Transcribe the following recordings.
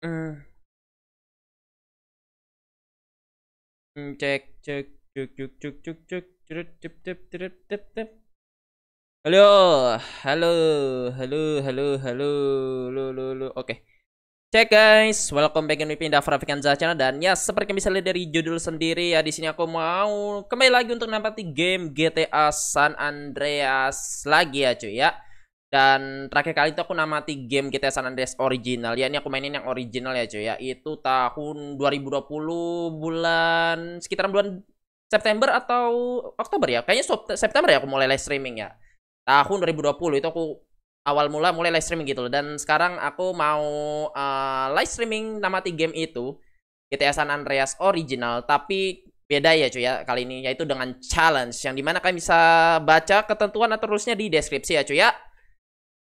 Hmm. cek cek cek cek cek cek cek cek cek cek cek cek cek halo halo halo halo halo halo halo, halo. oke okay. Cek guys, welcome back in Pindah Rafikan channel dan ya seperti yang bisa lihat dari judul sendiri ya di sini aku mau kembali lagi untuk nampati game GTA San Andreas lagi ya cuy ya. Dan terakhir kali itu aku namati game kita San Andreas original ya. Ini aku mainin yang original ya cuy ya. Itu tahun 2020 bulan sekitar bulan September atau Oktober ya. Kayaknya September ya aku mulai live streaming ya. Tahun 2020 itu aku awal mula mulai live streaming gitu loh. Dan sekarang aku mau uh, live streaming namati game itu GTA San Andreas original tapi beda ya cuy ya kali ini yaitu dengan challenge yang dimana kalian bisa baca ketentuan atau rulesnya di deskripsi ya cuy ya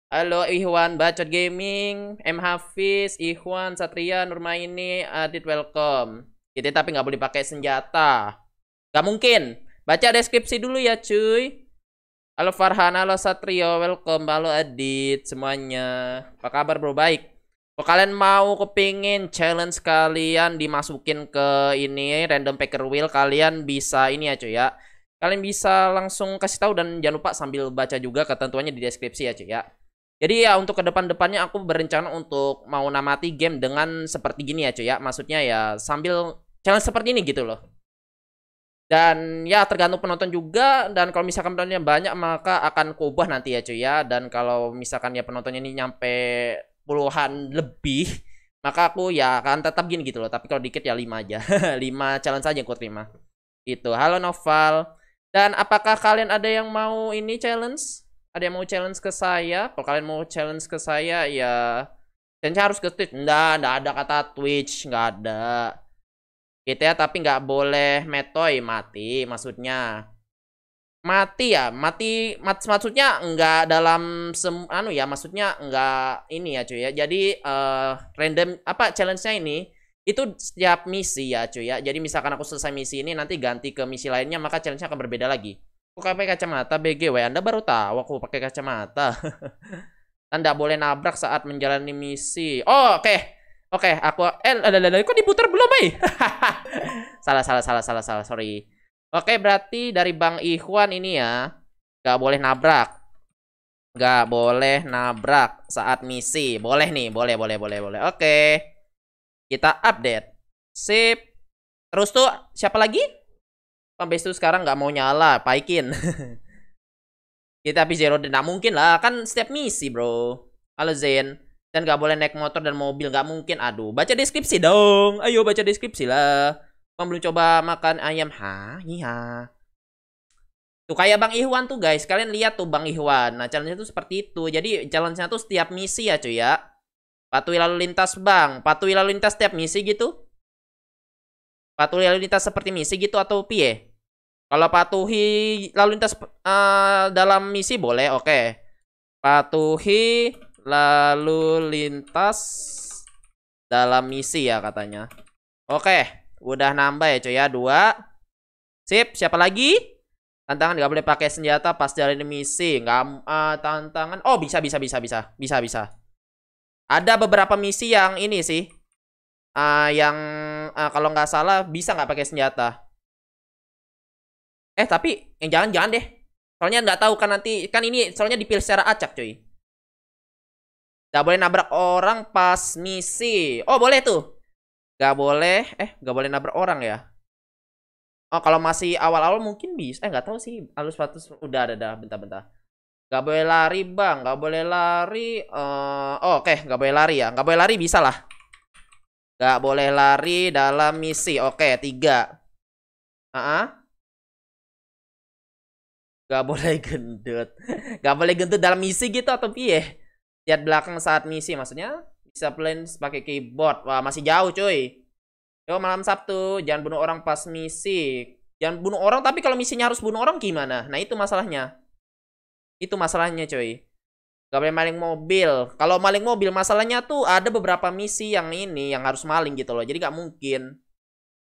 Halo Ihwan Bacot Gaming, M Hafiz, Ihwan Satria Nurmaini, Adit welcome. Kita tapi nggak boleh pakai senjata. Gak mungkin. Baca deskripsi dulu ya cuy. Halo Farhan, halo Satrio, welcome, halo Adit semuanya. Apa kabar bro? Baik. Kalau kalian mau kepingin challenge kalian dimasukin ke ini random packer wheel, kalian bisa ini ya cuy ya. Kalian bisa langsung kasih tahu dan jangan lupa sambil baca juga ketentuannya di deskripsi ya cuy ya. Jadi ya untuk ke depan-depannya aku berencana untuk mau namati game dengan seperti gini ya cuy ya. Maksudnya ya sambil challenge seperti ini gitu loh. Dan ya tergantung penonton juga dan kalau misalkan penontonnya banyak maka akan kubah nanti ya cuy ya. Dan kalau misalkan ya penontonnya ini nyampe puluhan lebih maka aku ya akan tetap gini gitu loh. Tapi kalau dikit ya 5 aja. 5 challenge saja yang aku terima. itu Halo Noval. Dan apakah kalian ada yang mau ini challenge? ada yang mau challenge ke saya kalau kalian mau challenge ke saya ya challenge harus ke Twitch enggak enggak ada kata Twitch enggak ada gitu ya tapi nggak boleh metoy mati maksudnya mati ya mati mat, maksudnya nggak dalam sem anu ya maksudnya nggak ini ya cuy ya jadi uh, random apa challenge-nya ini itu setiap misi ya cuy ya jadi misalkan aku selesai misi ini nanti ganti ke misi lainnya maka challenge-nya akan berbeda lagi Aku pakai kacamata BGW, Anda baru tahu aku pakai kacamata. Anda boleh nabrak saat menjalani misi. Oh, oke. Okay. Oke, okay, aku eh ada kok diputar belum, eh? salah salah salah salah salah, sorry. Oke, okay, berarti dari Bang Ikhwan ini ya, gak boleh nabrak. Gak boleh nabrak saat misi. Boleh nih, boleh boleh boleh boleh. Oke. Okay. Kita update. Sip. Terus tuh siapa lagi? Sampai itu sekarang nggak mau nyala, paikin. Kita habis zero denda mungkin lah, kan setiap misi bro. Halo Zen, dan gak boleh naik motor dan mobil Gak mungkin. Aduh, baca deskripsi dong. Ayo baca deskripsi lah. Bang belum coba makan ayam, ha? Iya. Tuh kayak Bang Ihwan tuh guys, kalian lihat tuh Bang Ihwan. Nah, challenge-nya tuh seperti itu. Jadi challenge-nya tuh setiap misi ya cuy ya. Patuhi lalu lintas Bang, patuhi lalu lintas setiap misi gitu. Patuhi lalu lintas seperti misi gitu atau pie. Kalau patuhi lalu lintas uh, dalam misi boleh, oke. Okay. Patuhi lalu lintas dalam misi ya katanya. Oke, okay. udah nambah ya cuy ya dua. Sip, siapa lagi? Tantangan nggak boleh pakai senjata pas jalan misi. Nggak uh, tantangan. Oh bisa bisa bisa bisa bisa bisa. Ada beberapa misi yang ini sih, uh, yang uh, kalau nggak salah bisa nggak pakai senjata Eh tapi yang jangan-jangan deh. Soalnya nggak tahu kan nanti kan ini soalnya dipilih secara acak cuy. Gak boleh nabrak orang pas misi. Oh boleh tuh. Gak boleh. Eh gak boleh nabrak orang ya. Oh kalau masih awal-awal mungkin bisa. Eh nggak tahu sih. Alus patus udah ada dah bentar-bentar. Gak boleh lari bang. Gak boleh lari. Uh, oh, Oke okay. gak boleh lari ya. Gak boleh lari bisa lah. Gak boleh lari dalam misi. Oke okay, tiga. Ah. Uh -huh. Gak boleh gendut. Gak boleh gendut dalam misi gitu atau piye? Lihat belakang saat misi maksudnya. Bisa plan pakai keyboard. Wah, masih jauh cuy. Yo malam Sabtu, jangan bunuh orang pas misi. Jangan bunuh orang tapi kalau misinya harus bunuh orang gimana? Nah, itu masalahnya. Itu masalahnya cuy. Gak boleh maling mobil. Kalau maling mobil masalahnya tuh ada beberapa misi yang ini yang harus maling gitu loh. Jadi gak mungkin.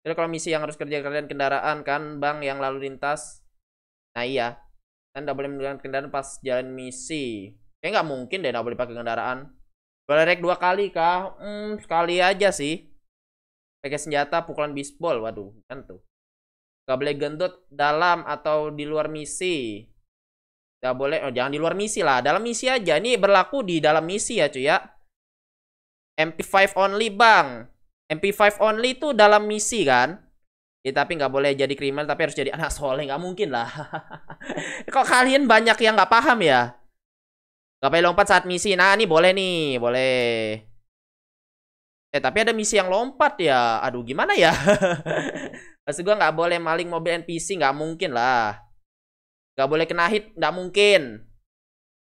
Jadi kalau misi yang harus kerja kalian kendaraan kan bang yang lalu lintas. Nah iya. Kan double menggunakan kendaraan pas jalan misi. Kayak nggak mungkin deh boleh pakai kendaraan. Boleh rek dua kali kah? Hmm, sekali aja sih. Pakai senjata pukulan bisbol. Waduh, kan tuh. Gak boleh gendut dalam atau di luar misi. Gak boleh, oh jangan di luar misi lah. Dalam misi aja. Ini berlaku di dalam misi ya cuy ya. MP5 only bang. MP5 only itu dalam misi kan? Ya, tapi nggak boleh jadi kriminal tapi harus jadi anak soleh nggak mungkin lah. Kok kalian banyak yang nggak paham ya? Nggak boleh lompat saat misi. Nah, ini boleh nih, boleh. Eh, tapi ada misi yang lompat ya. Aduh, gimana ya? Maksud gua nggak boleh maling mobil NPC, nggak mungkin lah. Nggak boleh kena hit, nggak mungkin.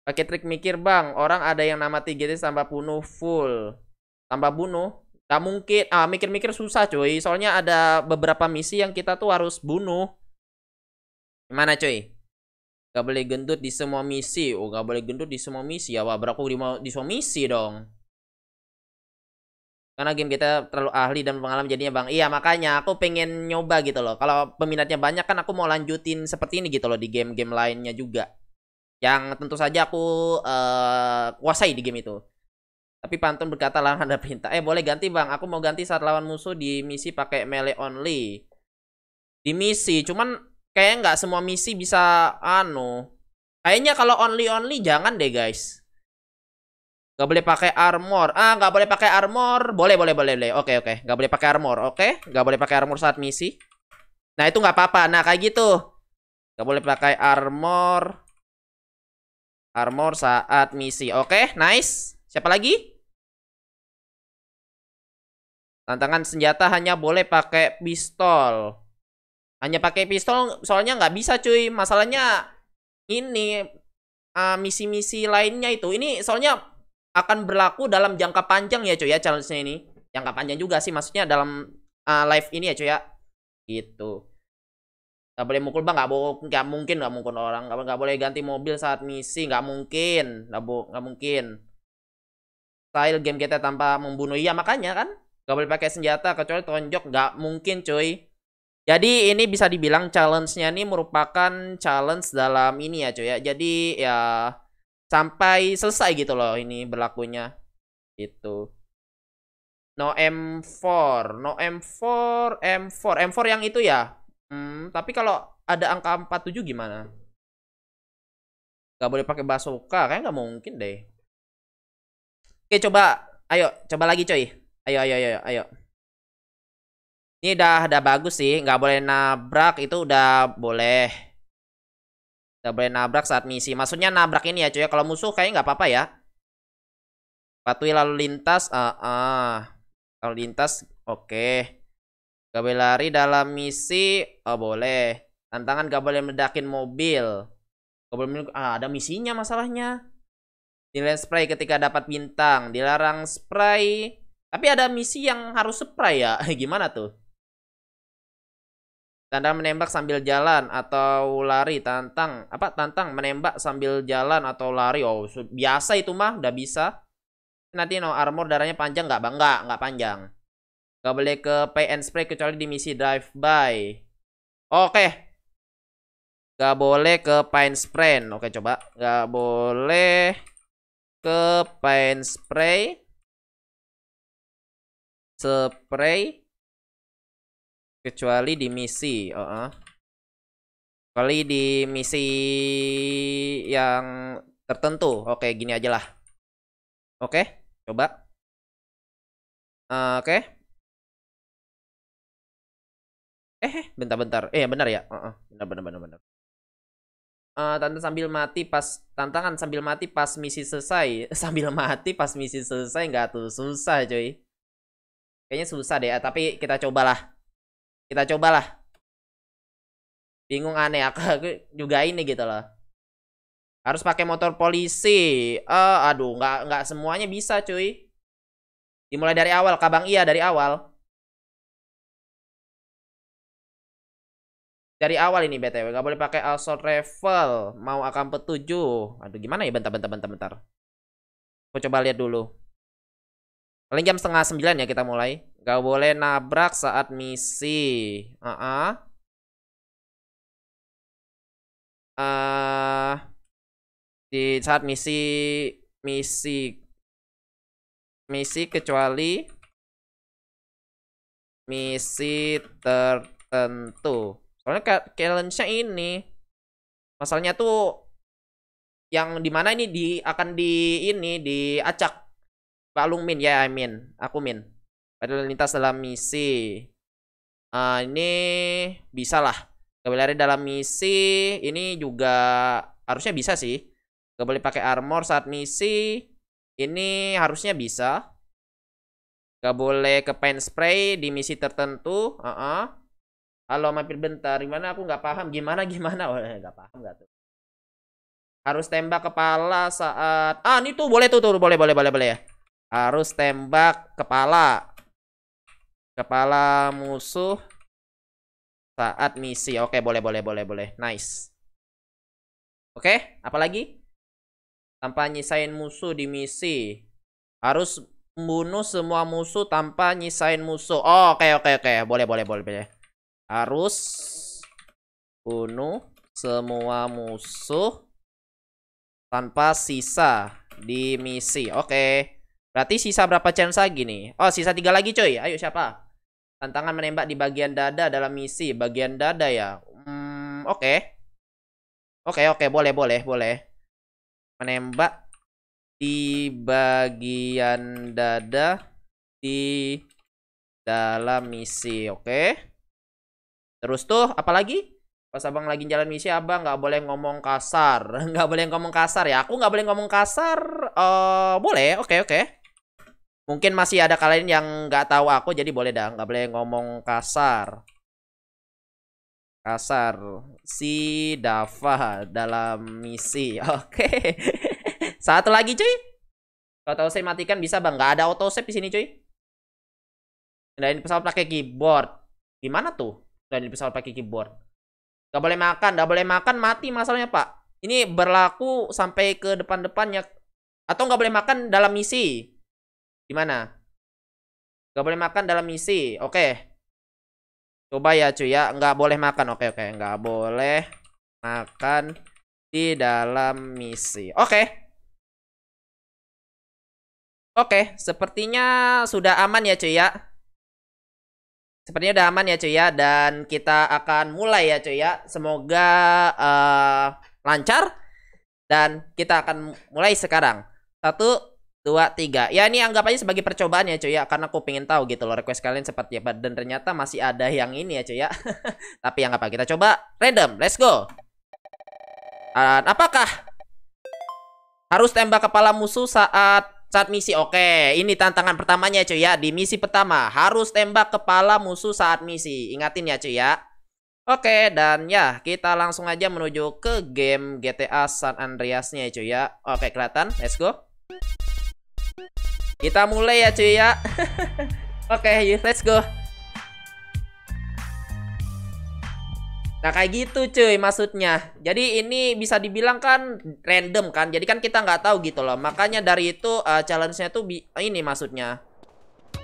Pakai trik mikir, Bang. Orang ada yang nama 3 tambah bunuh full. Tambah bunuh Gak mungkin, ah mikir-mikir susah cuy. Soalnya ada beberapa misi yang kita tuh harus bunuh. Gimana cuy? Gak boleh gendut di semua misi. Oh gak boleh gendut di semua misi ya. Wah beraku di, di semua misi dong. Karena game kita terlalu ahli dan pengalaman jadinya bang. Iya makanya aku pengen nyoba gitu loh. Kalau peminatnya banyak kan aku mau lanjutin seperti ini gitu loh di game-game lainnya juga. Yang tentu saja aku uh, kuasai di game itu. Tapi pantun berkata lawan ada pinta Eh boleh ganti bang, aku mau ganti saat lawan musuh di misi pakai melee only. Di misi, cuman kayaknya nggak semua misi bisa anu. Kayaknya kalau only only jangan deh guys. Gak boleh pakai armor. Ah, nggak boleh pakai armor. Boleh, boleh, boleh, boleh. Oke, oke. Gak boleh pakai armor. Oke, gak boleh pakai armor saat misi. Nah, itu nggak apa-apa. Nah, kayak gitu. Gak boleh pakai armor. Armor saat misi. Oke, nice. Siapa lagi? Tantangan senjata hanya boleh pakai pistol. Hanya pakai pistol soalnya nggak bisa cuy. Masalahnya ini eh, misi-misi uh, lainnya itu. Ini soalnya akan berlaku dalam jangka panjang ya cuy ya challenge-nya ini. Jangka panjang juga sih maksudnya dalam uh, eh, live ini ya cuy ya. Gitu. Gak boleh mukul bang, gak, bo gak mungkin gak mukul orang. Gak, gak boleh ganti mobil saat misi, gak mungkin. Gak, bo gak mungkin style game kita tanpa membunuh. Iya makanya kan gak boleh pakai senjata kecuali tonjok nggak mungkin cuy. Jadi ini bisa dibilang challenge-nya ini merupakan challenge dalam ini ya cuy ya. Jadi ya sampai selesai gitu loh ini berlakunya. Itu. No M4, no M4, M4, M4 yang itu ya. Hmm, tapi kalau ada angka 47 gimana? Gak boleh pakai basoka, kayaknya gak mungkin deh. Oke, coba ayo coba lagi coy. Ayo ayo ayo ayo. Ini udah udah bagus sih, nggak boleh nabrak itu udah boleh. Udah boleh nabrak saat misi. Maksudnya nabrak ini ya coy. Kalau musuh kayaknya nggak apa-apa ya. Patuhi lalu lintas. Ah, uh, uh. lalu lintas. Oke. Okay. Gak boleh lari dalam misi. Oh boleh. Tantangan gak boleh meledakin mobil. Gak boleh. Ah, ada misinya masalahnya dilarang spray ketika dapat bintang. Dilarang spray. Tapi ada misi yang harus spray ya. Gimana tuh? tanda menembak sambil jalan atau lari. Tantang apa? Tantang menembak sambil jalan atau lari. Oh, biasa itu mah udah bisa. Nanti no armor darahnya panjang nggak bang? Nggak, nggak panjang. Gak boleh ke pay and spray kecuali di misi drive by. Oke. Okay. Gak boleh ke paint spray. Oke coba. Gak boleh ke paint spray spray kecuali di misi uh -uh. kali di misi yang tertentu oke gini aja lah oke coba eh, oke eh bentar-bentar eh, eh benar ya uh -uh. benar benar benar benar uh, tante sambil mati pas tantangan sambil mati pas misi selesai sambil mati pas misi selesai nggak tuh susah cuy kayaknya susah deh eh, tapi kita cobalah kita cobalah bingung aneh aku juga ini gitu loh harus pakai motor polisi uh, aduh nggak nggak semuanya bisa cuy dimulai dari awal kabang iya dari awal dari awal ini BTW nggak boleh pakai Alsort Revel mau akan petujuh aduh gimana ya bentar bentar bentar bentar aku coba lihat dulu paling jam setengah sembilan ya kita mulai nggak boleh nabrak saat misi ah uh -uh. uh, di saat misi misi misi kecuali misi tertentu Soalnya challenge-nya ini masalahnya tuh yang dimana ini di akan di ini diacak Pak Min ya yeah, I mean aku min padahal lintas dalam misi uh, ini bisa lah kembali dalam misi ini juga harusnya bisa sih gak boleh pakai armor saat misi ini harusnya bisa gak boleh ke paint spray di misi tertentu uh -uh. Halo mampir bentar, gimana aku nggak paham, gimana gimana, oh eh, nggak paham nggak tuh. Harus tembak kepala saat, ah ini tuh boleh tuh tuh boleh boleh boleh boleh ya. Harus tembak kepala, kepala musuh saat misi. Oke boleh boleh boleh boleh, nice. Oke, apalagi? Tanpa nyisain musuh di misi, harus bunuh semua musuh tanpa nyisain musuh. Oh, oke oke oke, boleh boleh boleh boleh harus bunuh semua musuh tanpa sisa di misi. Oke. Berarti sisa berapa chance lagi nih? Oh, sisa tiga lagi coy. Ayo siapa? Tantangan menembak di bagian dada dalam misi. Bagian dada ya. Hmm, oke. Okay. Oke, okay, oke, okay, boleh, boleh, boleh. Menembak di bagian dada di dalam misi, oke. Okay? Terus tuh apalagi? Pas abang lagi jalan misi abang nggak boleh ngomong kasar, nggak boleh ngomong kasar ya. Aku nggak boleh ngomong kasar. Uh, boleh, oke okay, oke. Okay. Mungkin masih ada kalian yang nggak tahu aku jadi boleh dah nggak boleh ngomong kasar. Kasar si Dava dalam misi. Oke. Okay. Satu lagi cuy. Kalau tahu saya matikan bisa bang. Nggak ada auto save di sini cuy. ini pesawat pakai keyboard. Gimana tuh? di dipisah pakai keyboard Gak boleh makan gak boleh makan mati masalahnya pak ini berlaku sampai ke depan-depannya atau gak boleh makan dalam misi gimana Gak boleh makan dalam misi oke okay. coba ya cuy ya Gak boleh makan oke okay, oke okay. nggak boleh makan di dalam misi oke okay. oke okay. sepertinya sudah aman ya cuy ya Sepertinya udah aman ya cuy ya dan kita akan mulai ya cuy ya. Semoga uh, lancar dan kita akan mulai sekarang. Satu, dua, tiga. Ya ini anggap aja sebagai percobaan ya cuy ya karena aku pengen tahu gitu loh request kalian seperti apa dan ternyata masih ada yang ini ya cuy ya. Tapi yang apa kita coba random. Let's go. Dan apakah harus tembak kepala musuh saat saat misi oke, ini tantangan pertamanya cuy ya. Di misi pertama harus tembak kepala musuh saat misi. Ingatin ya cuy ya. Oke, dan ya kita langsung aja menuju ke game GTA San Andreasnya nya cuy ya. Oke, kelihatan. Let's go. Kita mulai ya cuy ya. oke, let's go. Nah kayak gitu cuy maksudnya. Jadi ini bisa dibilang kan random kan. Jadi kan kita nggak tahu gitu loh. Makanya dari itu uh, challenge-nya tuh ini maksudnya.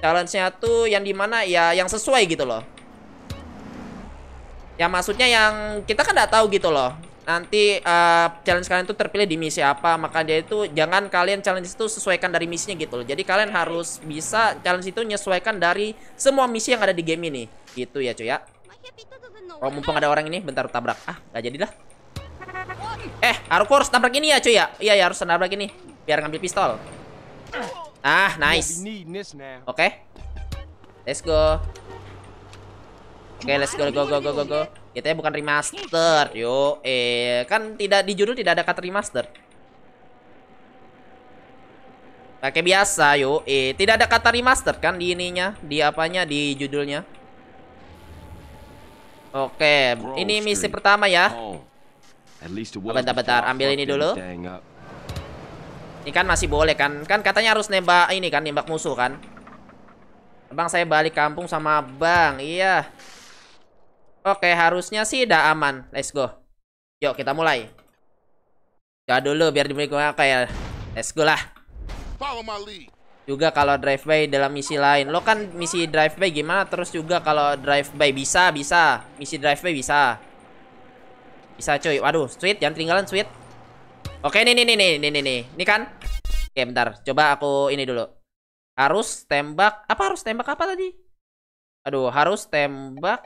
Challenge-nya tuh yang dimana ya yang sesuai gitu loh. Ya maksudnya yang kita kan nggak tahu gitu loh. Nanti uh, challenge kalian tuh terpilih di misi apa. Makanya itu jangan kalian challenge itu sesuaikan dari misinya gitu loh. Jadi kalian harus bisa challenge itu menyesuaikan dari semua misi yang ada di game ini. Gitu ya cuy ya. Oh mumpung ada orang ini Bentar tabrak Ah, ah gak jadilah Eh aku harus tabrak ini ya cuy ya Iya ya harus tabrak ini Biar ngambil pistol Ah nice Oke okay. Let's go Oke okay, let's go go go go go go Kita ya bukan remaster Yo eh Kan tidak di judul tidak ada kata remaster Pakai biasa yo eh Tidak ada kata remaster kan di ininya Di apanya di judulnya Oke, ini misi pertama ya. Oh, bentar bentar, ambil ini dulu. Ini kan masih boleh kan? Kan katanya harus nembak ini kan, nembak musuh kan? Bang saya balik kampung sama Bang. Iya. Oke, harusnya sih udah aman. Let's go. Yuk, kita mulai. Ya dulu biar Oke, kayak. Let's go lah juga kalau drive by dalam misi lain lo kan misi drive by gimana terus juga kalau drive by bisa bisa misi drive by bisa bisa cuy waduh sweet jangan tinggalan sweet oke ini nih nih nih nih nih ini kan oke bentar coba aku ini dulu harus tembak apa harus tembak apa tadi aduh harus tembak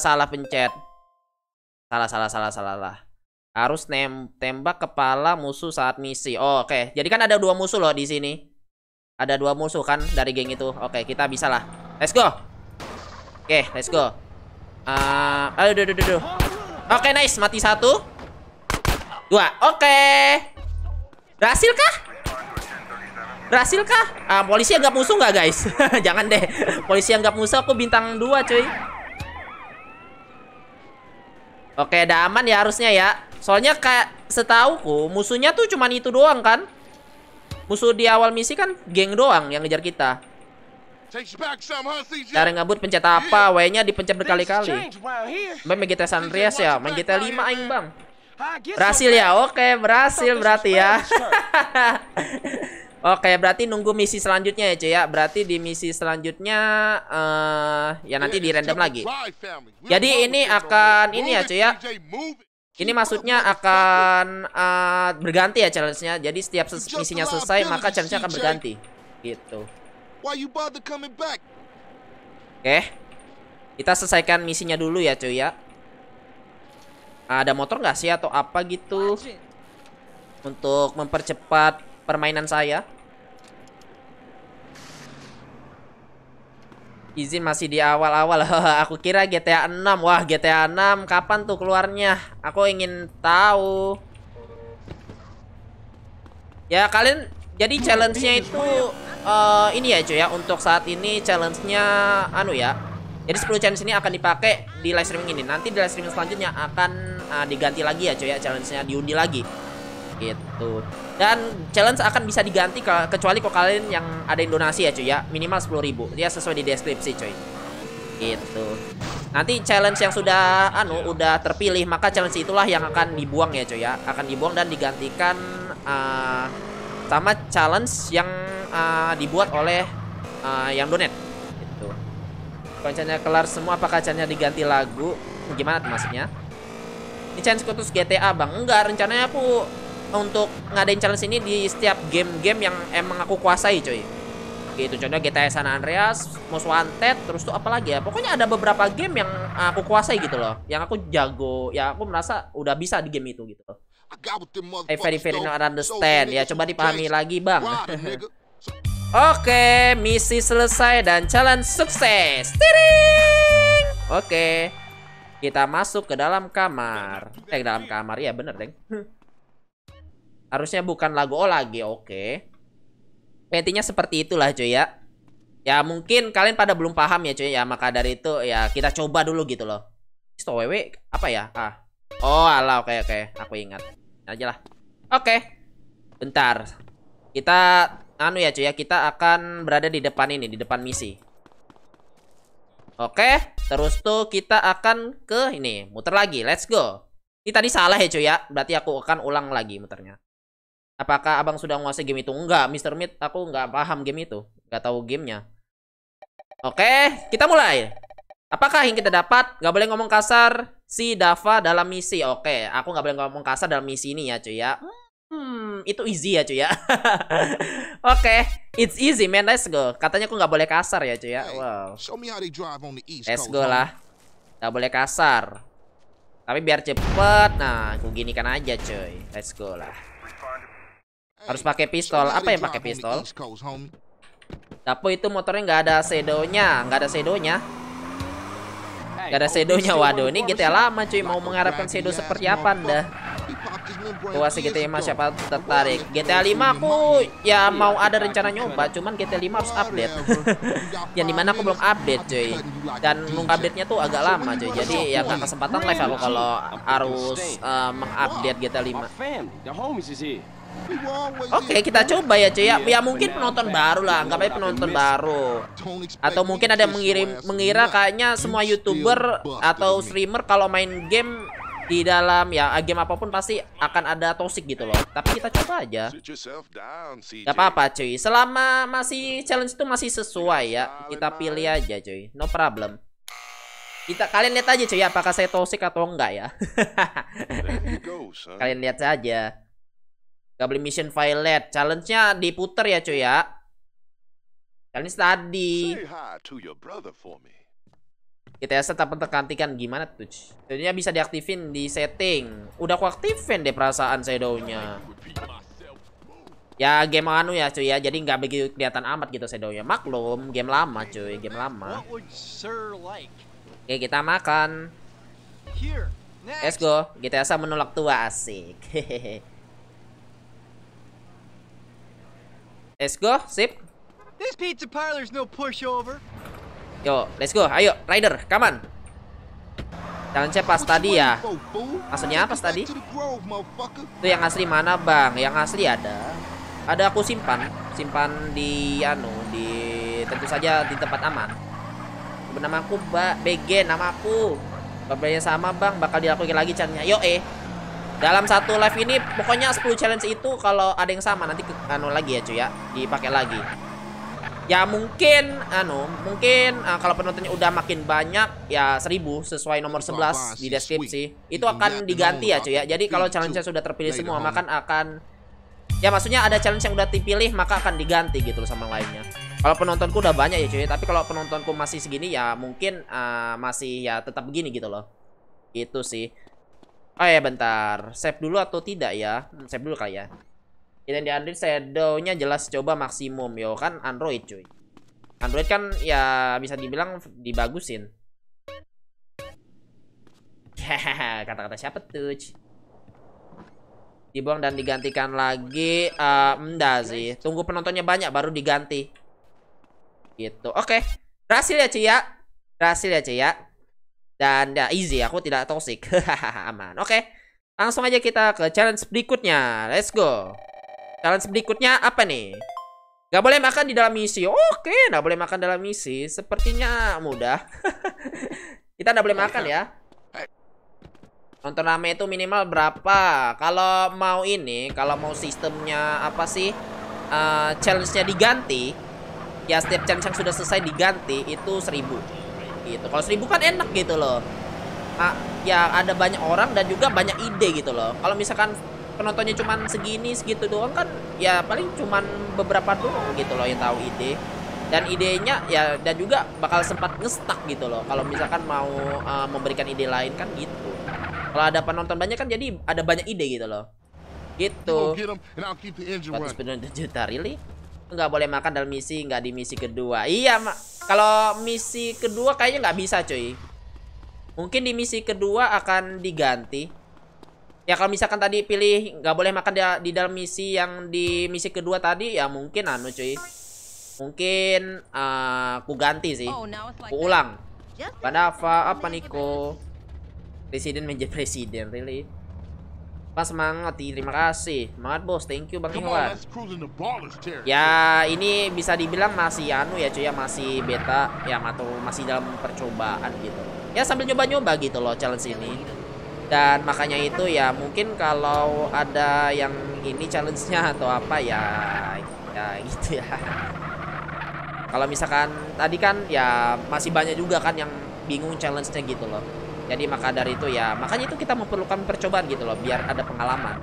salah pencet salah salah salah salah, salah. Harus nem tembak kepala musuh saat misi. Oh, Oke, okay. jadi kan ada dua musuh loh di sini. Ada dua musuh kan dari geng itu. Oke, okay, kita bisa lah. Let's go. Oke, okay, let's go. Uh, aduh, aduh, aduh, aduh. Oke, okay, nice. Mati satu. Dua. Oke. Okay. Berhasil kah? Berhasil kah? Uh, polisi anggap musuh nggak, guys? Jangan deh. Polisi anggap musuh aku bintang dua cuy. Oke, okay, udah aman ya harusnya ya. Soalnya kayak setauku musuhnya tuh cuman itu doang kan? Musuh di awal misi kan geng doang yang ngejar kita. Cara ngabut pencet apa? W-nya dipencet berkali-kali. Bang ya, main GTA San ya, main GTA 5 aing, Bang. Berhasil ya? Oke, berhasil berarti ya. Oke, berarti nunggu misi selanjutnya ya, cuy ya. Berarti di misi selanjutnya uh, ya nanti di random lagi. Jadi ini akan ini ya, cuy ya. Ini maksudnya akan uh, berganti ya challenge-nya. Jadi setiap misinya selesai maka challenge-nya akan berganti. Gitu. Oke. Okay. Kita selesaikan misinya dulu ya cuy ya. Ada motor nggak sih atau apa gitu? Untuk mempercepat permainan saya. Izin masih di awal-awal Aku kira GTA 6 Wah GTA 6 kapan tuh keluarnya Aku ingin tahu Ya kalian Jadi challenge-nya itu uh, Ini ya cuy ya Untuk saat ini challenge-nya Anu ya Jadi 10 challenge ini akan dipakai Di live streaming ini Nanti di live streaming selanjutnya akan uh, Diganti lagi ya cuy ya Challenge-nya diundi lagi gitu. Dan challenge akan bisa diganti ke, kecuali kok kalian yang ada donasi ya cuy ya. Minimal ribu dia sesuai di deskripsi cuy. Gitu. Nanti challenge yang sudah anu iya. udah terpilih maka challenge itulah yang akan dibuang ya cuy ya. Akan dibuang dan digantikan uh, sama challenge yang uh, dibuat oleh uh, yang donate gitu. Kontennya kelar semua apa kacanya diganti lagu? Gimana tuh maksudnya? Ini challenge khusus GTA, Bang. Enggak, rencananya aku untuk ngadain challenge ini di setiap game-game yang emang aku kuasai coy gitu contohnya GTA San Andreas, Most Wanted, terus tuh apalagi ya pokoknya ada beberapa game yang eh, aku kuasai gitu loh yang aku jago, ya aku merasa udah bisa di game itu gitu loh I very very not understand ya coba dipahami lagi bang Oke, misi selesai dan challenge sukses. Tiring. Oke. Kita masuk ke dalam kamar. Eh, ke dalam kamar ya bener, Deng. Harusnya bukan lagu oh lagi, oke. Okay. Intinya seperti itulah cuy ya. Ya mungkin kalian pada belum paham ya cuy ya, maka dari itu ya kita coba dulu gitu loh. wewe apa ya? Ah. Oh, ala oke okay, oke, okay. aku ingat. Aja lah. Oke. Okay. Bentar. Kita anu ya cuy ya, kita akan berada di depan ini, di depan misi. Oke, terus tuh kita akan ke ini, muter lagi. Let's go. Ini tadi salah ya cuy ya, berarti aku akan ulang lagi muternya. Apakah abang sudah menguasai game itu? Enggak, Mr. Mid, aku nggak paham game itu. Nggak tahu gamenya. Oke, kita mulai. Apakah yang kita dapat? Nggak boleh ngomong kasar si Dava dalam misi. Oke, aku nggak boleh ngomong kasar dalam misi ini ya cuy ya. Hmm, itu easy ya cuy ya. Oke, it's easy man, let's go. Katanya aku nggak boleh kasar ya cuy ya. Wow. Let's go lah. Nggak boleh kasar. Tapi biar cepet, nah aku gini kan aja cuy. Let's go lah. Harus pakai pistol. Apa yang pakai pistol? tapi itu motornya nggak ada sedonya, nggak ada sedonya. Gak ada sedonya Waduh ini GTA lama cuy Mau mengharapkan sedo seperti apa anda Tua si GTA 5 siapa tertarik GTA 5 aku ya iya, mau ada rencana nyoba Cuman GTA 5 harus update Yang dimana aku belum update cuy Dan nunggu update-nya tuh agak lama cuy Jadi ya gak kesempatan live aku kalau harus uh, mengupdate GTA 5 Oke, okay, kita coba ya cuy ya. Ya mungkin penonton baru lah, anggap aja penonton baru. Atau mungkin ada yang mengirim mengira kayaknya semua YouTuber atau streamer kalau main game di dalam ya game apapun pasti akan ada toxic gitu loh. Tapi kita coba aja. Gak apa-apa cuy. Selama masih challenge itu masih sesuai ya. Kita pilih aja cuy. No problem. Kita kalian lihat aja cuy apakah saya toxic atau enggak ya. kalian lihat saja beli mission Violet. Challenge-nya diputer ya cuy ya. Challenge tadi. Kita ya tetap tergantikan gimana tuh. Jadinya bisa diaktifin di setting. Udah aku aktifin deh perasaan shadow-nya. Ya game anu ya cuy ya. Jadi nggak begitu kelihatan amat gitu shadow-nya. Maklum, game lama cuy, game lama. Oke, kita makan. Let's go. Kita ya, menolak tua asik. Hehehe. Let's go, sip. This pizza parlor's no pushover. Yo, let's go. Ayo, Rider, come on. Jangan C pas tadi ya. Maksudnya apa tadi? Itu yang asli mana, Bang? Yang asli ada. Ada aku simpan, simpan di anu di tentu saja di tempat aman. Nama aku Mbak BG, nama aku. Kabarnya sama, Bang, bakal dilakuin lagi channelnya. Yo eh dalam satu live ini pokoknya 10 challenge itu kalau ada yang sama nanti anu lagi ya cuy ya dipakai lagi ya mungkin anu mungkin uh, kalau penontonnya udah makin banyak ya 1000 sesuai nomor 11 di deskripsi itu iya, akan diganti ya cuy ya jadi kalau iya, challenge sudah terpilih iya, semua maka akan ya maksudnya ada challenge yang udah dipilih maka akan diganti gitu loh sama lainnya kalau penontonku udah banyak ya cuy ya. tapi kalau penontonku masih segini ya mungkin uh, masih ya tetap begini gitu loh itu sih Oh ya bentar, save dulu atau tidak ya? Hmm, save dulu kali ya. Ini di Android shadownya jelas coba maksimum yo kan Android cuy. Android kan ya bisa dibilang dibagusin. Kata-kata siapa tuh? Dibuang dan digantikan lagi. Uh, sih. Tunggu penontonnya banyak baru diganti. Gitu. Oke. Okay. Berhasil ya cuy ya. Berhasil ya cuy ya dan ya easy aku tidak toxic aman oke okay. langsung aja kita ke challenge berikutnya let's go challenge berikutnya apa nih Gak boleh makan di dalam misi oke okay, gak boleh makan dalam misi sepertinya mudah kita gak boleh makan ya nonton rame itu minimal berapa kalau mau ini kalau mau sistemnya apa sih uh, challenge-nya diganti ya setiap challenge yang sudah selesai diganti itu seribu gitu kalau seribu kan enak gitu loh ya ada banyak orang dan juga banyak ide gitu loh kalau misalkan penontonnya cuma segini segitu doang kan ya paling cuma beberapa tuh gitu loh yang tahu ide dan idenya ya dan juga bakal sempat ngestak gitu loh kalau misalkan mau uh, memberikan ide lain kan gitu kalau ada penonton banyak kan jadi ada banyak ide gitu loh gitu 197 juta really nggak boleh makan dalam misi nggak di misi kedua iya mak kalau misi kedua kayaknya nggak bisa cuy mungkin di misi kedua akan diganti ya kalau misalkan tadi pilih nggak boleh makan di, di dalam misi yang di misi kedua tadi ya mungkin anu cuy mungkin uh, eh, aku ganti sih aku oh, ulang pada apa apa Niko presiden menjadi presiden really Pas semangat, terima kasih. Semangat bos, thank you Bang Iwan. Ya, ini bisa dibilang masih anu ya cuy ya, masih beta ya atau masih dalam percobaan gitu. Ya sambil nyoba-nyoba gitu loh challenge ini. Dan makanya itu ya mungkin kalau ada yang ini challenge-nya atau apa ya ya gitu ya. Kalau misalkan tadi kan ya masih banyak juga kan yang bingung challenge-nya gitu loh jadi maka dari itu ya makanya itu kita memerlukan percobaan gitu loh biar ada pengalaman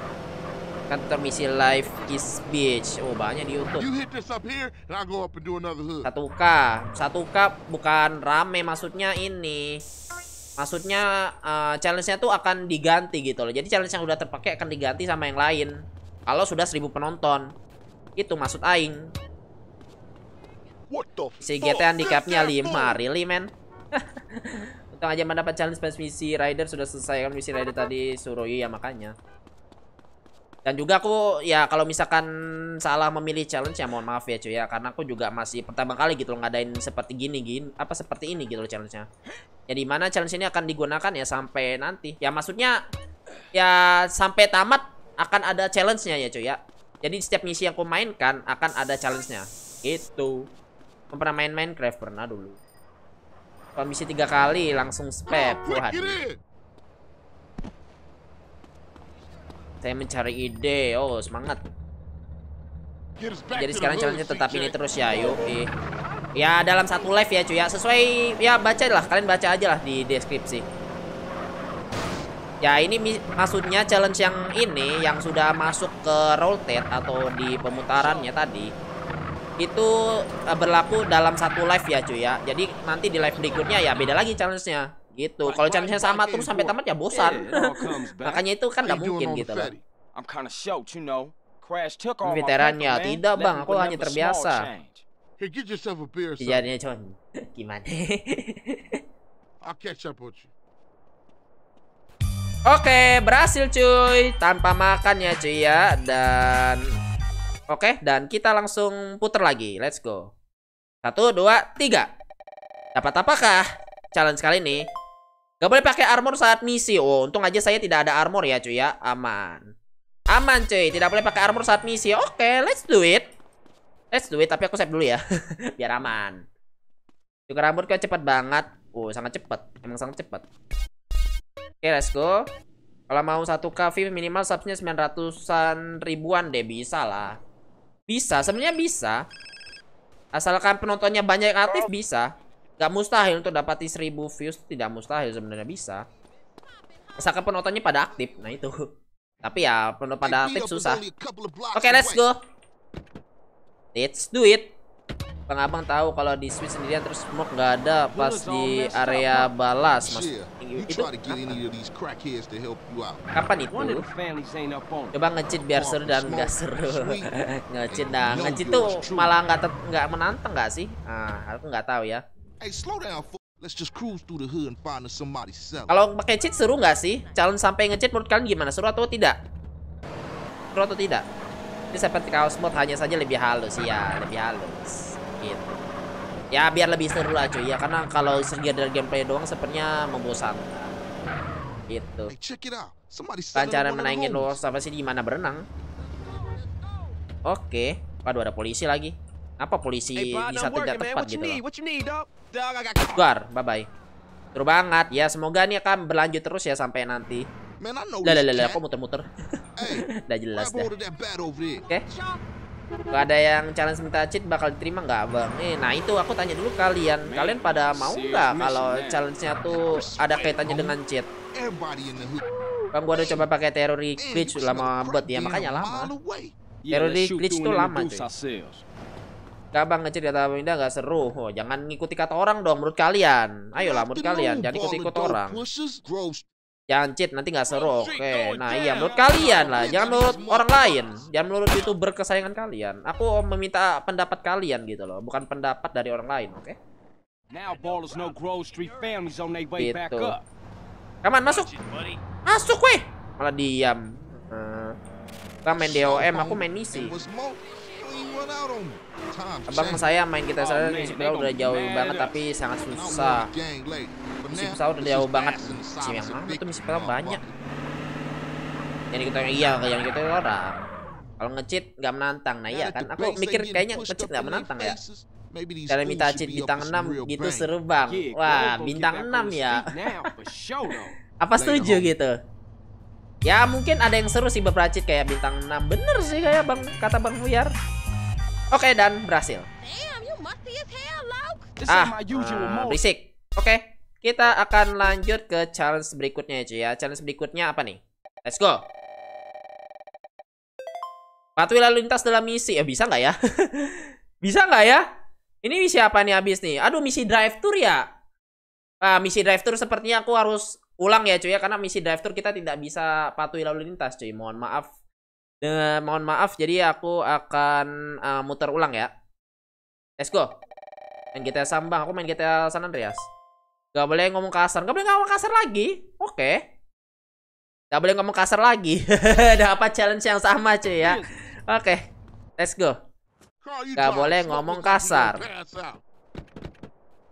kan termisi live is beach oh banyak di YouTube satu k satu k bukan rame maksudnya ini maksudnya uh, challenge-nya tuh akan diganti gitu loh jadi challenge yang udah terpakai akan diganti sama yang lain kalau sudah 1000 penonton itu maksud aing si handicap handicapnya 5 really man Kita aja mendapat challenge pas misi rider sudah selesai kan misi rider tadi suruh ya makanya. Dan juga aku ya kalau misalkan salah memilih challenge ya mohon maaf ya cuy ya karena aku juga masih pertama kali gitu loh ngadain seperti gini gin apa seperti ini gitu loh challenge-nya. Ya mana challenge ini akan digunakan ya sampai nanti. Ya maksudnya ya sampai tamat akan ada challenge-nya ya cuy ya. Jadi setiap misi yang aku mainkan akan ada challenge-nya. Gitu. Pernah main Minecraft pernah dulu. Kalau misi tiga kali langsung spam buat. Saya mencari ide. Oh, semangat. Jadi sekarang challenge tetap ini terus ya, yuk. Ya dalam satu live ya cuy ya Sesuai ya baca lah Kalian baca aja lah di deskripsi Ya ini maksudnya challenge yang ini Yang sudah masuk ke roll tet Atau di pemutarannya tadi itu eh, berlaku dalam satu live ya cuy ya. Jadi nanti di live berikutnya ya beda lagi challenge-nya gitu. Kalau challenge-nya sama terus sampai tamat ya bosan. Makanya itu kan nggak mungkin gitu loh. Veterannya tidak bang, aku hanya terbiasa. jadinya cuman, gimana? Oke, berhasil cuy. Tanpa makan ya cuy ya. Dan Oke, dan kita langsung puter lagi. Let's go. Satu, dua, tiga. Dapat apakah challenge kali ini? Gak boleh pakai armor saat misi. Oh, untung aja saya tidak ada armor ya, cuy ya. Aman. Aman, cuy. Tidak boleh pakai armor saat misi. Oke, let's do it. Let's do it, tapi aku save dulu ya. Biar aman. Juga rambut kayak cepet banget. Oh, sangat cepet. Emang sangat cepet. Oke, let's go. Kalau mau satu kafe minimal subsnya 900-an ribuan deh bisa lah. Bisa, sebenarnya bisa. Asalkan penontonnya banyak yang aktif bisa. nggak mustahil untuk dapati 1000 views tidak mustahil sebenarnya bisa. Asalkan penontonnya pada aktif. Nah itu. Tapi ya penonton pada aktif susah. Oke, okay, let's go. Let's do it. Bang Abang tahu kalau di Switch sendirian terus smoke nggak ada pas di area balas mas. Itu kapan itu? Coba ngecit biar seru dan nggak seru. ngecit nah ngecit tuh malah nggak nggak menantang nggak sih? Ah aku nggak tahu ya. Let's just cruise through the hood and find somebody Kalau pakai cheat seru nggak sih? Calon sampai ngecit menurut kalian gimana? Seru atau tidak? Seru atau tidak? Ini seperti kaos mod hanya saja lebih halus ya, lebih halus ya biar lebih seru lah cuy ya karena kalau segi dari gameplay doang sepertinya membosankan gitu hey, cara menaingin lo apa sih di mana berenang oke okay. waduh ada polisi lagi apa polisi hey, bro, bisa tidak tepat gitu loh Gar, bye bye seru banget ya semoga ini akan berlanjut terus ya sampai nanti lah lah lah aku muter-muter udah jelas deh. oke okay. Gak ada yang challenge minta cheat bakal diterima nggak bang? Eh, nah itu aku tanya dulu kalian. Kalian pada mau nggak kalau challenge-nya tuh ada kaitannya dengan cheat? Bang gua udah coba pakai teori glitch lama buat ya makanya lama. Teori glitch tuh lama cuy. Gak bang di kata Winda gak seru oh, Jangan ngikuti kata orang dong menurut kalian Ayolah menurut kalian Jangan ikut-ikut orang Jangan cheat, nanti nggak seru. Oke, nah iya menurut kalian lah, jangan menurut orang lain, jangan menurut youtuber kesayangan kalian. Aku meminta pendapat kalian gitu loh, bukan pendapat dari orang lain, oke? Okay? Gitu. Kaman masuk, masuk weh, malah diam. Kamu eh, kita main DOM, aku main misi. Abang saya main kita saya oh, Nisip udah jauh banget tapi sangat susah. Nisip saya udah jauh banget. Si yang mana tuh Nisip banyak. Yang kita iya yang kita orang. Kalau ngecit nggak menantang. Nah iya kan aku mikir kayaknya ngecit nggak menantang ya. Kalau minta cheat bintang 6 gitu seru bang Wah bintang 6 ya Apa setuju gitu Ya mungkin ada yang seru sih beberapa cheat kayak bintang 6 Bener sih kayak bang kata bang Fuyar Oke dan berhasil. Ah, uh, berisik. Oke, kita akan lanjut ke challenge berikutnya ya cuy ya. Challenge berikutnya apa nih? Let's go. Patuhi lalu lintas dalam misi. Ya bisa nggak ya? bisa nggak ya? Ini misi apa nih abis nih? Aduh misi drive tour ya. Ah, misi drive tour sepertinya aku harus ulang ya cuy ya karena misi drive tour kita tidak bisa patuhi lalu lintas cuy. Mohon maaf dengan mohon maaf, jadi aku akan uh, muter ulang ya. Let's go. Main GTA Sambang, aku main GTA San Andreas. Gak boleh ngomong kasar, gak boleh ngomong kasar lagi. Oke. Okay. Gak boleh ngomong kasar lagi. Dapat apa challenge yang sama cuy ya. Oke, okay. let's go. Gak boleh ngomong kasar.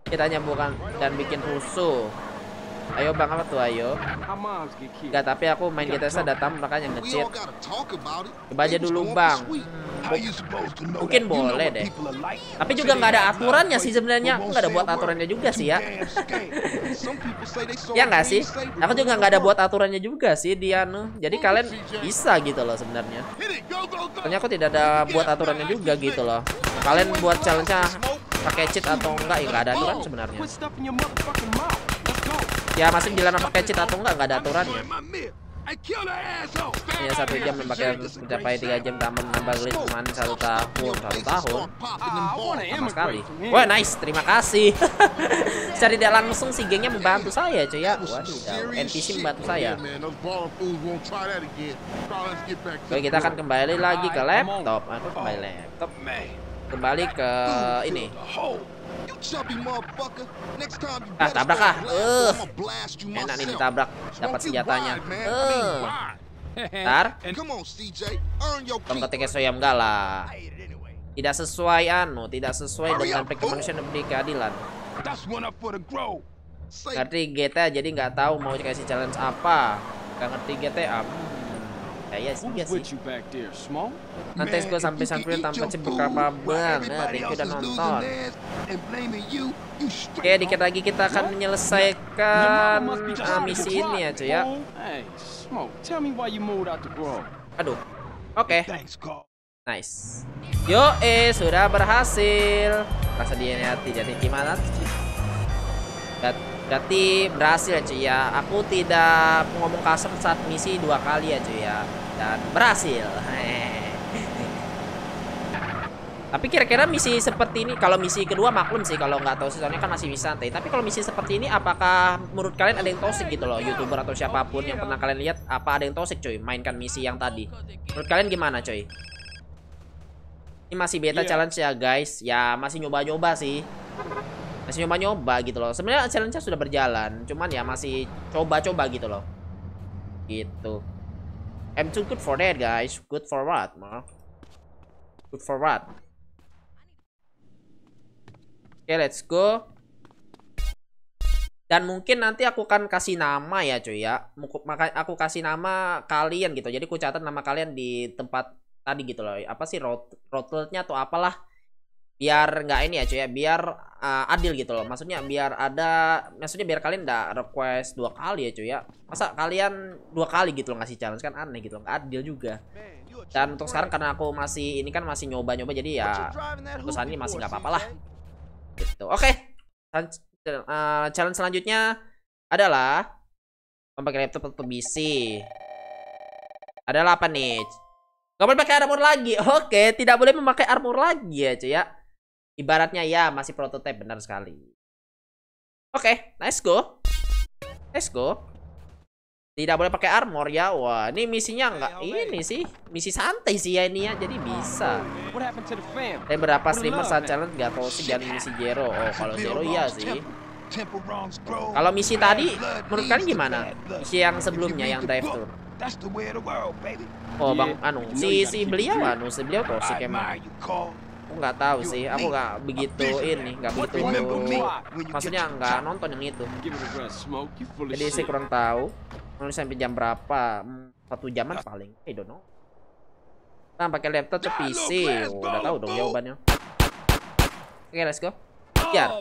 Kita nyambungkan dan bikin rusuh. Ayo bang apa tuh ayo? Gak tapi aku main Bethesda datang makanya ngecit. Coba aja dulu bang. mungkin boleh deh. Tapi juga nggak ada aturannya sih sebenarnya. Aku nggak ada buat aturannya juga sih ya. ya nggak sih? Aku juga nggak ada buat aturannya juga sih Dianu. Jadi kalian bisa gitu loh sebenarnya. Soalnya aku tidak ada buat aturannya juga gitu loh. Kalian buat challenge-nya pakai cheat atau enggak ya nggak ada aturan sebenarnya ya masih dilarang pakai cheat atau enggak nggak ada aturannya Ya satu jam memakai mencapai tiga jam tak menambah glitch cuman satu tahun satu tahun sama sekali. Wah nice, terima kasih. Secara tidak langsung si gengnya membantu saya cuy ya. Waduh, NPC membantu saya. Oke kita akan kembali lagi ke laptop. Aku kembali laptop. Kembali ke ini. Nah, ah, tabrak ah. Uh. Enak nih ditabrak. Dapat senjatanya. Uh. Ntar. Tom soyam galah Tidak sesuai anu, tidak sesuai dengan pikir manusia keadilan. Ngerti GTA jadi nggak tahu mau dikasih challenge apa. Gak ngerti GTA. Hmm. Kaya ya, iya sih sih? Nanti gue sampai sampai tanpa cembuk apa banget. Thank you udah nonton. Oke, dikit lagi kita akan menyelesaikan ah, misi ini ya, cuy ya. Aduh. Oke. Nice. Yo, eh sudah berhasil. Rasa dia hati jadi gimana? berarti berhasil ya cuy ya aku tidak ngomong kasar saat misi dua kali ya cuy ya dan berhasil tapi kira-kira misi seperti ini kalau misi kedua maklum sih kalau nggak tahu soalnya kan masih bisa santai tapi kalau misi seperti ini apakah menurut kalian ada yang toxic gitu loh youtuber atau siapapun yang pernah kalian lihat apa ada yang toxic cuy mainkan misi yang tadi menurut kalian gimana cuy ini masih beta iya. challenge ya guys ya masih nyoba-nyoba sih masih nyoba-nyoba gitu loh. Sebenarnya challenge sudah berjalan, cuman ya masih coba-coba gitu loh. Gitu. I'm too good for that, guys. Good for what, ma? Good for what? Oke, okay, let's go. Dan mungkin nanti aku akan kasih nama ya cuy ya. Maka aku kasih nama kalian gitu. Jadi aku catat nama kalian di tempat tadi gitu loh. Apa sih road roadletnya atau apalah biar nggak ini ya cuy ya biar uh, adil gitu loh maksudnya biar ada maksudnya biar kalian nggak request dua kali ya cuy ya masa kalian dua kali gitu loh ngasih challenge kan aneh gitu nggak adil juga dan untuk sekarang karena aku masih ini kan masih nyoba-nyoba jadi ya untuk ini masih nggak apa-apa lah gitu oke okay. uh, eh, challenge selanjutnya adalah memakai laptop atau PC adalah apa nih Gak boleh pakai armor lagi. Oke, tidak boleh memakai armor lagi ya, cuy ya. Ibaratnya ya masih prototipe benar sekali. Oke, okay, let's go. Let's go. Tidak boleh pakai armor ya. Wah, ini misinya nggak ini sih. Misi santai sih ya ini ya. Jadi bisa. Dan berapa streamer saat challenge nggak tahu sih Jadi misi Zero. Oh, kalau Zero iya sih. Kalau misi tadi menurut kalian gimana? Misi yang sebelumnya yang drive tour. Oh, Bang Anu. Si si beliau Anu, si beliau sih emang nggak tahu sih aku nggak begitu ini nggak begitu maksudnya nggak nonton yang itu jadi saya kurang tahu nulis sampai jam berapa satu jaman paling I don't know nah pakai laptop atau PC nah, udah tahu dong jawabannya oke okay, let's go kejar oh,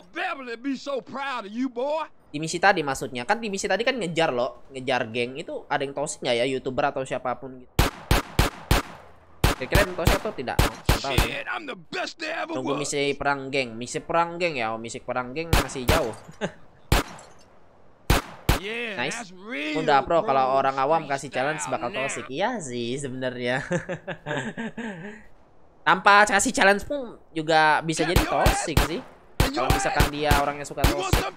ya. misi tadi maksudnya kan di misi tadi kan ngejar loh ngejar geng itu ada yang tahu sih ya youtuber atau siapapun gitu Kira-kira kau siapa tidak? Tahu. Tunggu misi perang geng, misi perang geng ya, oh, misi perang geng masih jauh. nice. Udah pro kalau orang awam kasih challenge bakal toxic. Iya sih sebenarnya. Tanpa kasih challenge pun juga bisa jadi toxic sih. Kalau misalkan dia orang yang suka tosik,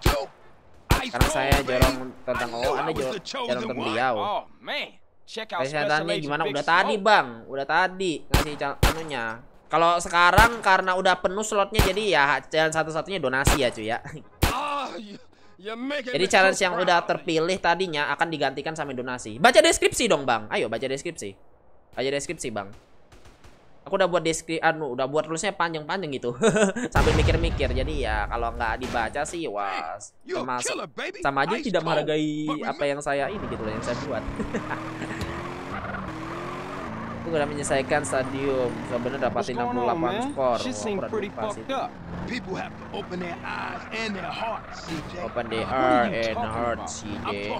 Karena saya jarang tentang oh, Anda jarang tentang beliau. Oh, man. Check out agent gimana? Udah oh. tadi bang, udah tadi ngasih anunya. Kalau sekarang karena udah penuh slotnya jadi ya challenge satu-satunya donasi ya cuy ya. Ah, iya. ya jadi challenge yang udah terpilih tadinya akan digantikan sama donasi. Baca deskripsi dong bang. Ayo baca deskripsi. Baca deskripsi bang aku udah buat deskripsi anu udah buat tulisnya panjang-panjang gitu sambil mikir-mikir jadi ya kalau nggak dibaca sih was sama sama aja tidak menghargai apa yang saya ini gitu yang saya buat udah menyelesaikan stadium. sebenarnya so, dapatin 68 skor. People have to open their eyes and their hearts, CJ. Open their and heart, CJ.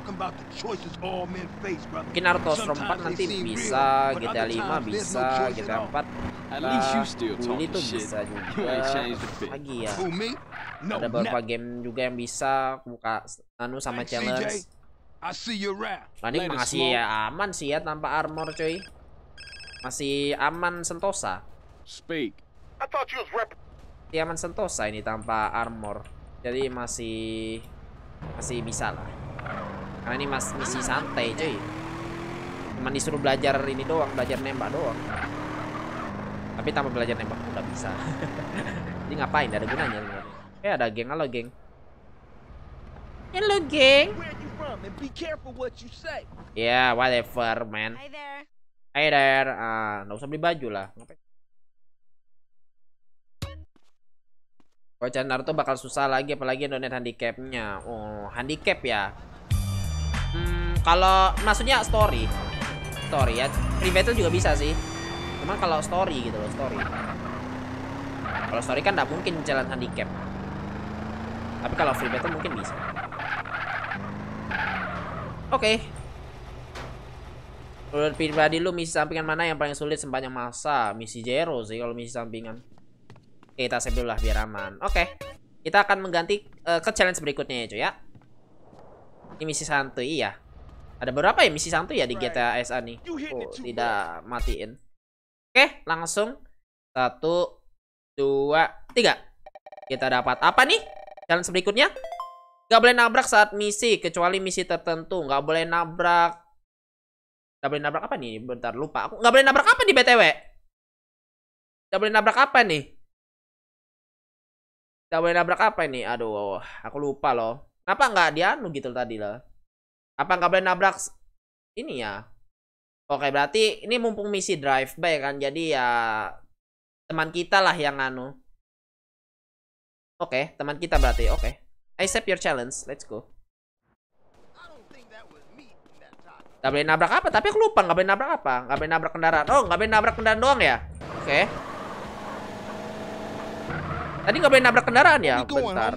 Mungkin Naruto 4 nanti bisa, GTA 5 bisa, GTA nah, 4 ini tuh bisa juga. Lagi ya. Ada beberapa game juga yang bisa buka anu sama challenge. ini makasih ya aman sih ya tanpa armor cuy. Masih aman sentosa. Speak. I aman Sentosa ini tanpa armor. Jadi masih masih bisa lah. Karena ini mas misi santai, cuy. Cuman disuruh belajar ini doang, belajar nembak doang. Tapi tanpa belajar nembak udah bisa. Jadi ngapain? Gak ada gunanya Eh ada geng, halo geng. Hello geng. Yeah, whatever man. Hi there. Hai Der, ah, nggak usah beli baju lah. Ngapain? Kalau oh, Naruto bakal susah lagi, apalagi donate handicapnya. Oh, handicap ya. Hmm, kalau maksudnya story, story ya. Free battle juga bisa sih. Cuman kalau story gitu loh, story. Kalau story kan nggak mungkin jalan handicap. Tapi kalau free battle mungkin bisa. Oke, Menurut pribadi lu misi sampingan mana yang paling sulit sepanjang masa? Misi Zero sih kalau misi sampingan. Oke, kita save dulu lah biar aman. Oke. Kita akan mengganti uh, ke challenge berikutnya ya, cuy ya. Ini misi santuy ya. Ada berapa ya misi santuy ya di GTA SA nih? Oh, tidak matiin. Oke, langsung. Satu, dua, tiga. Kita dapat apa nih? Challenge berikutnya. Gak boleh nabrak saat misi, kecuali misi tertentu. Gak boleh nabrak Gak boleh nabrak apa nih? Bentar lupa. Aku gak boleh nabrak apa nih BTW? Gak boleh nabrak apa nih? Gak boleh nabrak apa nih? Aduh, aku lupa loh. Kenapa gak dianu gitu tadi lah? Apa gak boleh nabrak ini ya? Oke, berarti ini mumpung misi drive by kan. Jadi ya teman kita lah yang anu. Oke, teman kita berarti. Oke. I accept your challenge. Let's go. Gak boleh nabrak apa? Tapi aku lupa gak boleh nabrak apa. Gak boleh nabrak kendaraan. Oh, gak boleh nabrak kendaraan doang ya? Oke. Okay. Tadi gak boleh nabrak kendaraan ya? Bentar.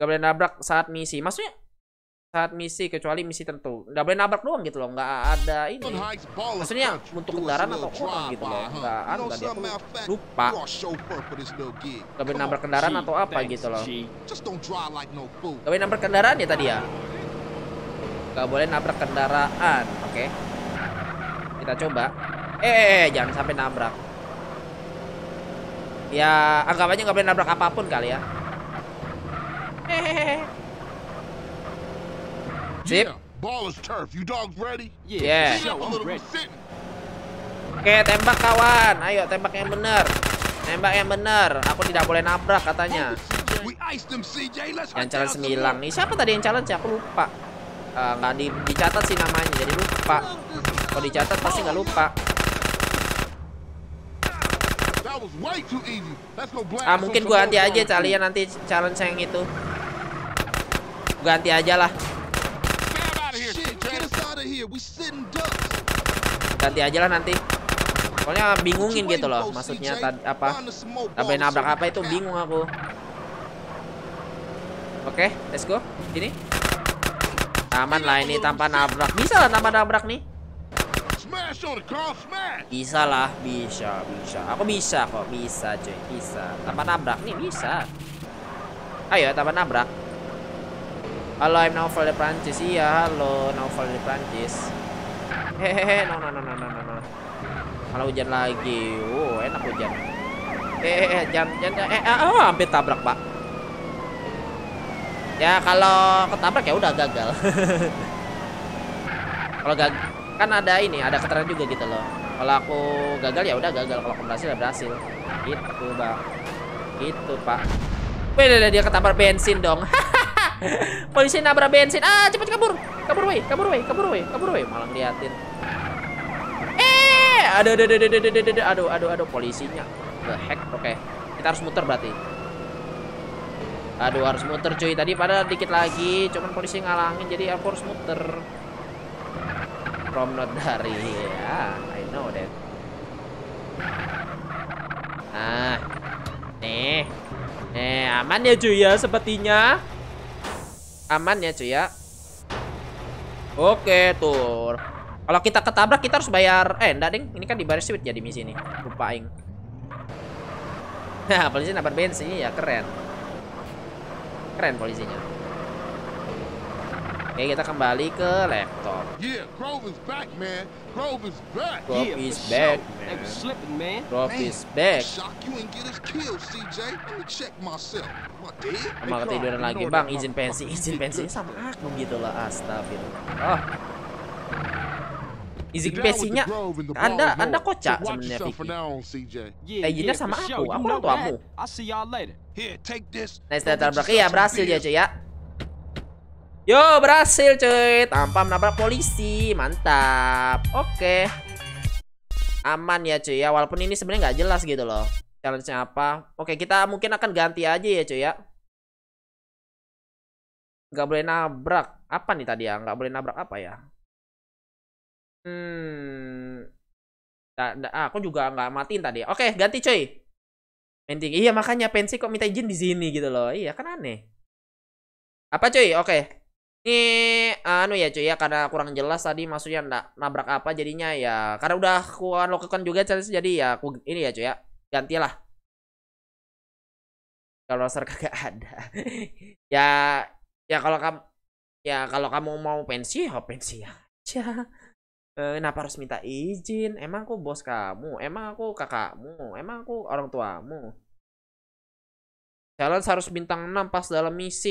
Gak boleh nabrak saat misi. Maksudnya saat misi kecuali misi tentu. Gak boleh nabrak doang gitu loh. Gak ada ini. Maksudnya untuk kendaraan atau orang gitu loh. Gak ada dia lupa. Gak boleh nabrak kendaraan atau apa gitu loh. Gak boleh nabrak kendaraan ya tadi ya? nggak boleh nabrak kendaraan oke okay. kita coba eh, eh, eh, jangan sampai nabrak ya anggap aja nggak boleh nabrak apapun kali ya sip yeah oke tembak kawan ayo tembak yang benar tembak yang benar aku tidak boleh nabrak katanya yang challenge semilang nih siapa tadi yang challenge aku lupa Eh, nggak uh, di, dicatat sih namanya jadi lupa kalau dicatat pasti nggak lupa ah mungkin gue ganti aja kalian ya nanti challenge yang itu ganti aja lah ganti aja lah nanti soalnya bingungin gitu loh maksudnya tadi apa tapi nabrak apa itu bingung aku oke okay, let's go ini aman lah ini tanpa nabrak. Bisa lah tanpa nabrak nih. Bisa lah, bisa, bisa. Aku bisa kok, bisa cuy, bisa. Tanpa nabrak nih bisa. Ayo tanpa nabrak. Halo, I'm novel di Prancis. Iya, halo, novel di Prancis. Hehehe, no, no, no, no, no, no. Malah hujan lagi. Oh, enak hujan. Eh, eh, ah, jangan, jangan, eh, oh, hampir tabrak, Pak ya kalau ketabrak ya udah gagal kalau gag kan ada ini ada keterangan juga gitu loh kalau aku gagal ya udah gagal kalau aku berhasil ya berhasil gitu bang gitu pak beda dia ketabrak bensin dong polisi nabrak bensin ah cepet kabur kabur woi kabur woi kabur woi kabur woi malah ngeliatin eh aduh aduh aduh aduh aduh aduh aduh aduh polisinya the heck oke kita harus muter berarti Aduh harus muter cuy Tadi pada dikit lagi Cuman polisi ngalangin Jadi aku harus muter From not dari ya I know that Nah Nih eh, nih eh, aman ya cuy ya Sepertinya Aman ya cuy ya Oke tuh Kalau kita ketabrak kita harus bayar Eh enggak ding Ini kan di baris sweet jadi misi nih Lupa ing Nah polisi nabar bensin ya keren Keren polisinya. Oke, kita kembali ke laptop. Yeah, Grove is back, man. Grove is back. Grove is back, man. Slipping, man. Grove is back. Shock you and get us killed, CJ. Let me check myself. Emang ketiduran lagi, Bang. Izin pensi, izin pensi sama aku gitu lah. Astagfirullah. Oh. PC-nya. Anda Anda kocak sebenarnya Vicky. Agentnya eh, sama aku, aku orang tuamu. Nah setelah tabrak ya berhasil ya cuy ya. Yo berhasil cuy, tanpa menabrak polisi, mantap. Oke. Aman ya cuy ya, walaupun ini sebenarnya nggak jelas gitu loh. Challenge-nya apa? Oke, kita mungkin akan ganti aja ya cuy ya. Nggak boleh nabrak. Apa nih tadi ya? Nggak boleh nabrak apa ya? Hmm. tak, tak. Ah, aku juga nggak matiin tadi. Oke, ganti cuy. Penting. Iya, makanya pensi kok minta izin di sini gitu loh. Iya, kan aneh. Apa cuy? Oke. Ini anu ya cuy ya karena kurang jelas tadi maksudnya ndak nabrak apa jadinya ya karena udah aku lakukan juga jadi ya aku ini ya cuy ya gantilah kalau ser kagak ada ya ya kalau kamu ya kalau kamu mau pensi ya pensi aja e, kenapa harus minta izin emang aku bos kamu emang aku kakakmu emang aku orang tuamu challenge harus bintang 6 pas dalam misi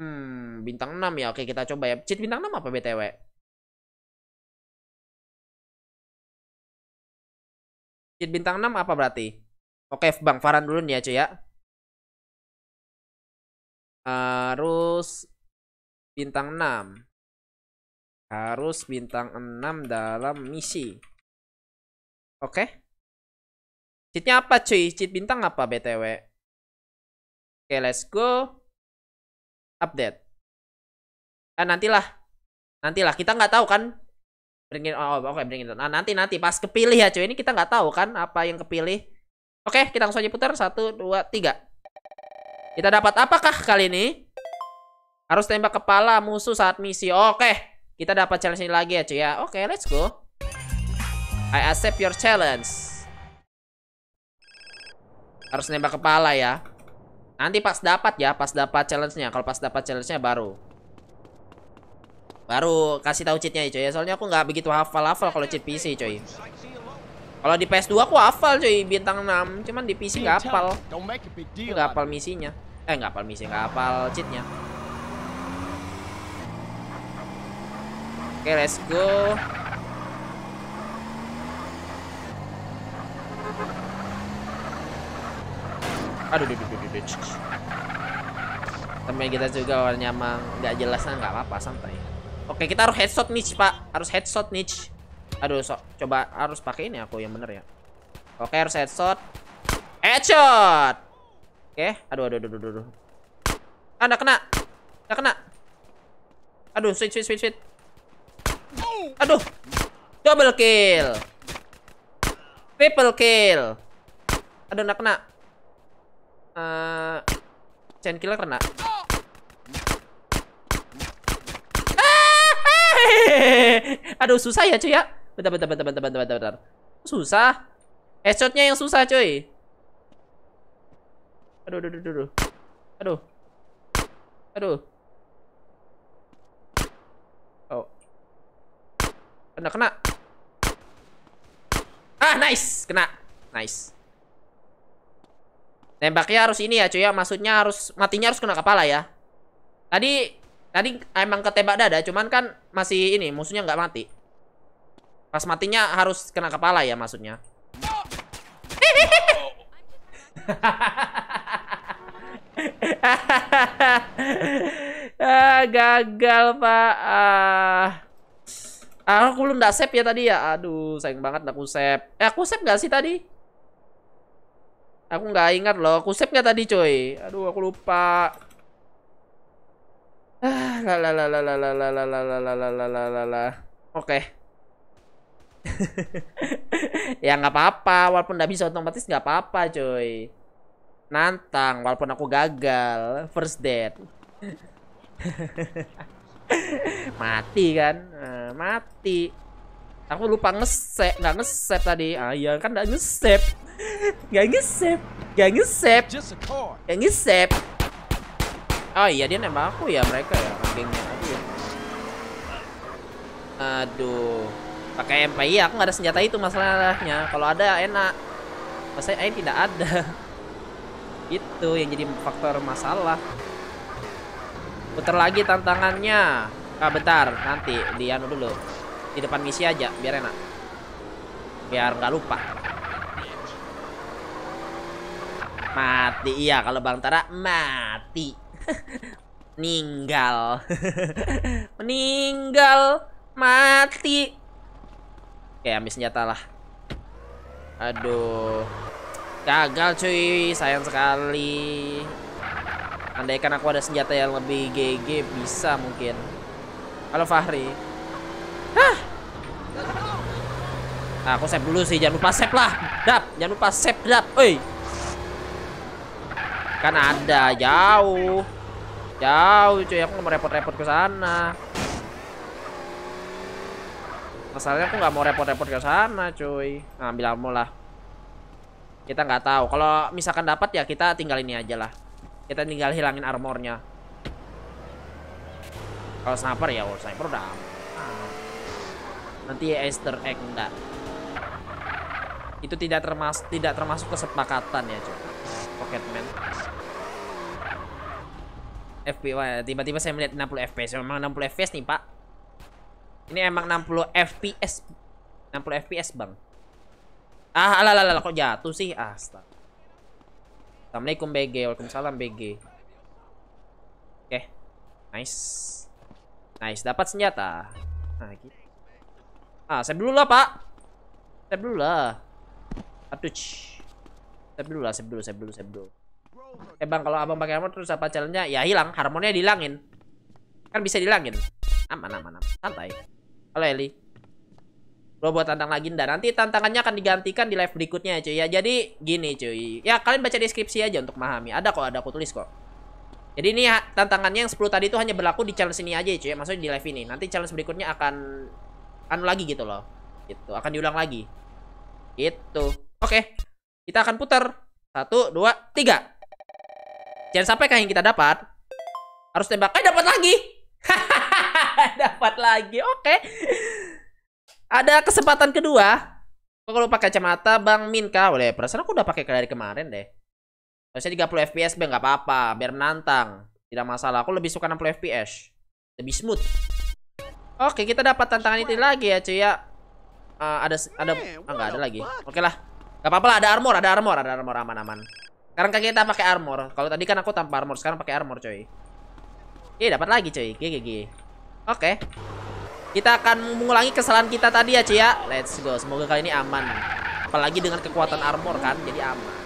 hmm bintang 6 ya oke kita coba ya cheat bintang 6 apa btw cheat bintang 6 apa berarti Oke, Bang Farhan dulu nih ya, cuy ya. Harus bintang 6. Harus bintang 6 dalam misi. Oke. Okay. Cheatnya apa cuy? Cheat bintang apa BTW? Oke, okay, let's go. Update. Ah, nantilah. Nantilah, kita nggak tahu kan. Bringin, oh, oh oke, okay, bringin. Nah, nanti, nanti. Pas kepilih ya cuy. Ini kita nggak tahu kan apa yang kepilih. Oke, okay, kita langsung aja putar. Satu, dua, tiga. Kita dapat apakah kali ini? Harus tembak kepala musuh saat misi. Oke. Okay. Kita dapat challenge ini lagi ya cuy ya. Oke, okay, let's go. I accept your challenge. Harus nembak kepala ya. Nanti pas dapat ya, pas dapat challenge-nya. Kalau pas dapat challenge-nya baru baru kasih tahu cheat-nya ya cuy ya soalnya aku nggak begitu hafal-hafal kalau cheat PC cuy kalau di PS2 aku hafal cuy bintang 6 cuman di PC nggak hafal nggak hafal misinya eh nggak hafal misi nggak hafal cheatnya Oke, okay, let's go. Aduh, duh, duh, duh, duh. Temen kita juga warnanya emang nggak jelas, ah, nggak apa-apa, santai. Oke, kita harus headshot niche, Pak. Harus headshot niche. Aduh, so, coba harus pakai ini aku yang bener ya. Oke, harus headshot. Headshot. Oke, aduh, aduh, aduh, aduh, aduh. Ah, nggak kena. Nggak kena. Aduh, switch, switch, switch, switch. Aduh. Double kill. Triple kill. Aduh, nak kena. Uh, chain killer kena. Ah, aduh, susah ya, cuy ya. Bentar, bentar, bentar, bentar, bentar, bentar. Susah. Headshotnya yang susah, cuy. Aduh, aduh, aduh, aduh. Aduh. Aduh. Kena, kena. Ah, nice. Kena. Nice. Nembaknya harus ini ya, cuy ya. Maksudnya harus matinya harus kena kepala ya. Tadi tadi emang ketembak dada, cuman kan masih ini musuhnya nggak mati. Pas matinya harus kena kepala ya maksudnya. ah, gagal, Pak. Ah. Ah, aku belum udah save ya tadi ya. Aduh, sayang banget aku save. Eh, aku save gak sih tadi? Aku nggak ingat loh. Aku save nggak tadi, coy? Aduh, aku lupa. Ah, la la la la la la la la la la la Oke. ya nggak apa-apa, walaupun nggak bisa otomatis nggak apa-apa, coy. Nantang, walaupun aku gagal, first date. mati kan nah, mati aku lupa ngesep nggak ngesep tadi ah iya kan nggak ngesep nggak ngesep nggak ngesep nggak ngesep oh iya dia nembak aku ya mereka ya gengnya tadi ya aduh pakai MPI aku nggak ada senjata itu masalahnya kalau ada enak masa ini eh, tidak ada itu yang jadi faktor masalah Putar lagi tantangannya. Ah, bentar, nanti di anu dulu. Di depan misi aja, biar enak. Biar nggak lupa. Mati iya kalau Bang Tara mati. Ninggal. Meninggal, mati. Oke, ambil senjata lah. Aduh. Gagal cuy, sayang sekali. Andaikan aku ada senjata yang lebih GG bisa mungkin. Halo Fahri. Hah? Nah, aku save dulu sih, jangan lupa save lah. Dap, jangan lupa save dap. Oi. Kan ada jauh. Jauh cuy, aku mau repot-repot ke sana. Masalahnya aku nggak mau repot-repot ke sana, cuy. Nah, ambil lah. Kita nggak tahu. Kalau misalkan dapat ya kita tinggal ini aja lah. Kita tinggal hilangin armornya. Kalau sniper ya, saya sniper udah. Nanti Easter egg enggak. Itu tidak termas tidak termasuk kesepakatan ya, cuy. pocketman fps tiba-tiba saya melihat 60 FPS. Memang 60 FPS nih, Pak. Ini emang 60 FPS. 60 FPS, Bang. Ah, alah, kok jatuh sih? Astaga. Assalamualaikum BG, Waalaikumsalam BG. Oke. Okay. Nice. Nice, dapat senjata. Nah, gitu. Ah, saya dulu lah, Pak. Saya dulu lah. Aduh. Saya dulu lah, saya dulu, saya dulu, saya dulu. Eh, Bang, kalau Abang pakai armor terus apa challenge-nya? Ya hilang, harmonnya dihilangin. Kan bisa dihilangin. Aman, aman, aman. Santai. Halo Eli lo buat tantang lagi dan nanti tantangannya akan digantikan di live berikutnya cuy ya. Jadi gini cuy. Ya kalian baca deskripsi aja untuk memahami. Ada kok, ada aku tulis kok. Jadi ini tantangannya yang 10 tadi itu hanya berlaku di challenge ini aja cuy ya. Maksudnya di live ini. Nanti challenge berikutnya akan anu lagi gitu loh. itu akan diulang lagi. itu Oke. Kita akan putar. Satu, dua, tiga. Jangan sampai kayak yang kita dapat. Harus tembak. Eh, dapat lagi. dapat lagi. Oke. Okay. Ada kesempatan kedua. Kalau pakai kacamata Bang Minka, boleh. Perasaan aku udah pakai dari kemarin deh. Harusnya 30 fps bang nggak apa-apa, biar menantang. Tidak masalah, aku lebih suka 60 fps. Lebih smooth. Oke, kita dapat tantangan itu lagi ya, cuy ya. Uh, ada ada eh, ah, enggak ada lagi. Oke lah. Gak apa-apa lah, ada armor, ada armor, ada armor aman-aman. Sekarang kan kita pakai armor. Kalau tadi kan aku tanpa armor, sekarang pakai armor, cuy. Oke, dapat lagi, cuy. Oke, Oke. Oke. Kita akan mengulangi kesalahan kita tadi ya, Cia. Let's go. Semoga kali ini aman. Apalagi dengan kekuatan armor kan, jadi aman.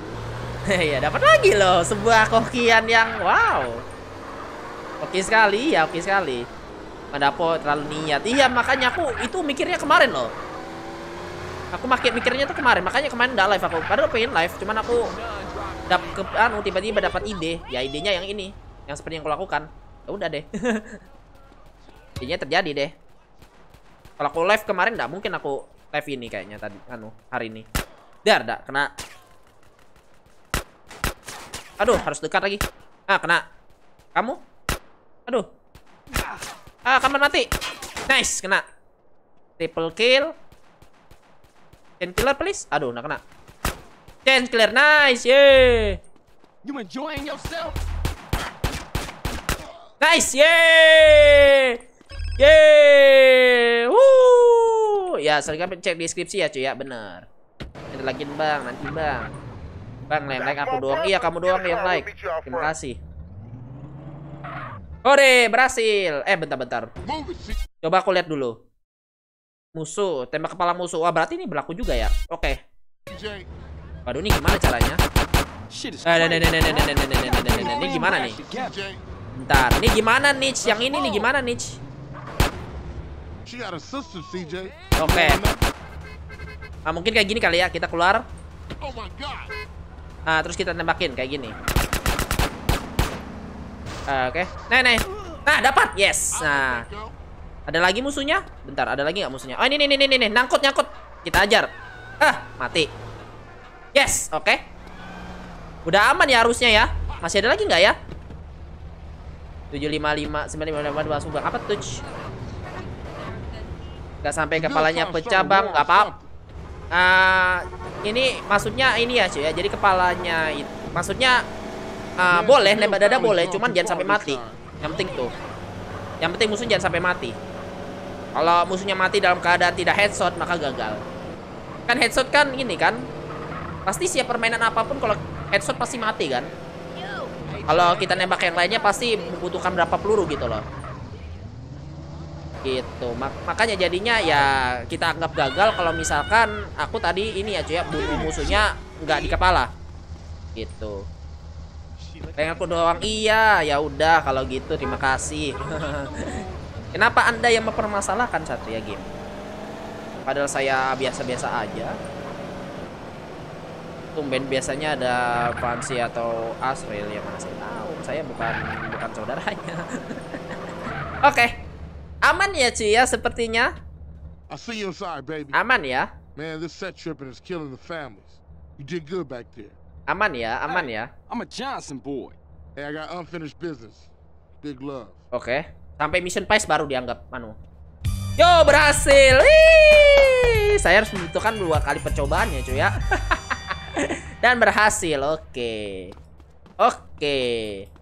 ya, dapat lagi loh sebuah kokian yang wow. Oke sekali, ya oke sekali. Madapo terlalu niat. Iya, makanya aku itu mikirnya kemarin loh. Aku makin mikirnya tuh kemarin, makanya kemarin udah live aku. Padahal pengen live, cuman aku dap anu tiba-tiba dapat ide. Ya idenya yang ini, yang seperti yang aku lakukan. Ya udah deh. Kayaknya terjadi deh. Kalau aku live kemarin nggak mungkin aku live ini kayaknya tadi anu hari ini. Dar dah kena. Aduh, harus dekat lagi. Ah, kena. Kamu? Aduh. Ah, kamu mati. Nice, kena. Triple kill. Chain killer please. Aduh, nak kena. Chain killer nice. Yeah. You enjoying yourself? Nice, yeah. Yeay. Woo. Ya, selanjutnya cek deskripsi ya cuy ya, benar. Kita lagi bang, nanti bang. Bang, like, like aku doang. Iya, kamu doang yang like. Terima kasih. Ore, berhasil. Eh, bentar-bentar. Coba aku lihat dulu. Musuh, tembak kepala musuh. Wah, berarti ini berlaku juga ya. Oke. Okay. Waduh, ini gimana caranya? Eh, nah, ini gimana nih? Bentar, ini gimana niche? Yang ini nih gimana niche? She got a sister, CJ. Oke. Okay. Ah, mungkin kayak gini kali ya. Kita keluar. Oh ah terus kita tembakin kayak gini. Ah, Oke. Okay. Nah, nah. Nah, dapat. Yes. Ah, nah. Ada lagi musuhnya? Bentar, ada lagi nggak musuhnya? Oh, ini, nih, nih, nih, nih, Nangkut, nyangkut. Kita ajar. Ah, mati. Yes. Oke. Okay. Udah aman ya harusnya ya. Masih ada lagi nggak ya? 755, 955, 2, apa tuh? nggak sampai kepalanya pecah bang nggak apa, uh, ah, ini maksudnya ini ya cuy ya jadi kepalanya itu maksudnya uh, boleh nembak dada boleh cuman jangan sampai mati yang penting tuh yang penting musuh jangan sampai mati kalau musuhnya mati dalam keadaan tidak headshot maka gagal kan headshot kan ini kan pasti siap permainan apapun kalau headshot pasti mati kan kalau kita nembak yang lainnya pasti membutuhkan berapa peluru gitu loh gitu Mak makanya jadinya ya kita anggap gagal kalau misalkan aku tadi ini ya cuy ya bunuh musuhnya nggak di kepala gitu pengen aku doang iya ya udah kalau gitu terima kasih kenapa anda yang mempermasalahkan ya game padahal saya biasa-biasa aja tumben biasanya ada Fancy atau Asriel yang masih tahu saya bukan bukan saudaranya oke okay. Aman ya cuy ya sepertinya. see you inside, baby. Aman ya. Man, this set tripping is killing the families. You did good back there. Aman ya, aman hey, ya. I'm a Johnson boy. Hey, I got unfinished business. Big love. Oke. Okay. Sampai mission pass baru dianggap anu. Yo, berhasil. Hii. Saya harus membutuhkan dua kali percobaan ya, cuy ya. Dan berhasil. Oke. Okay. Oke. Okay.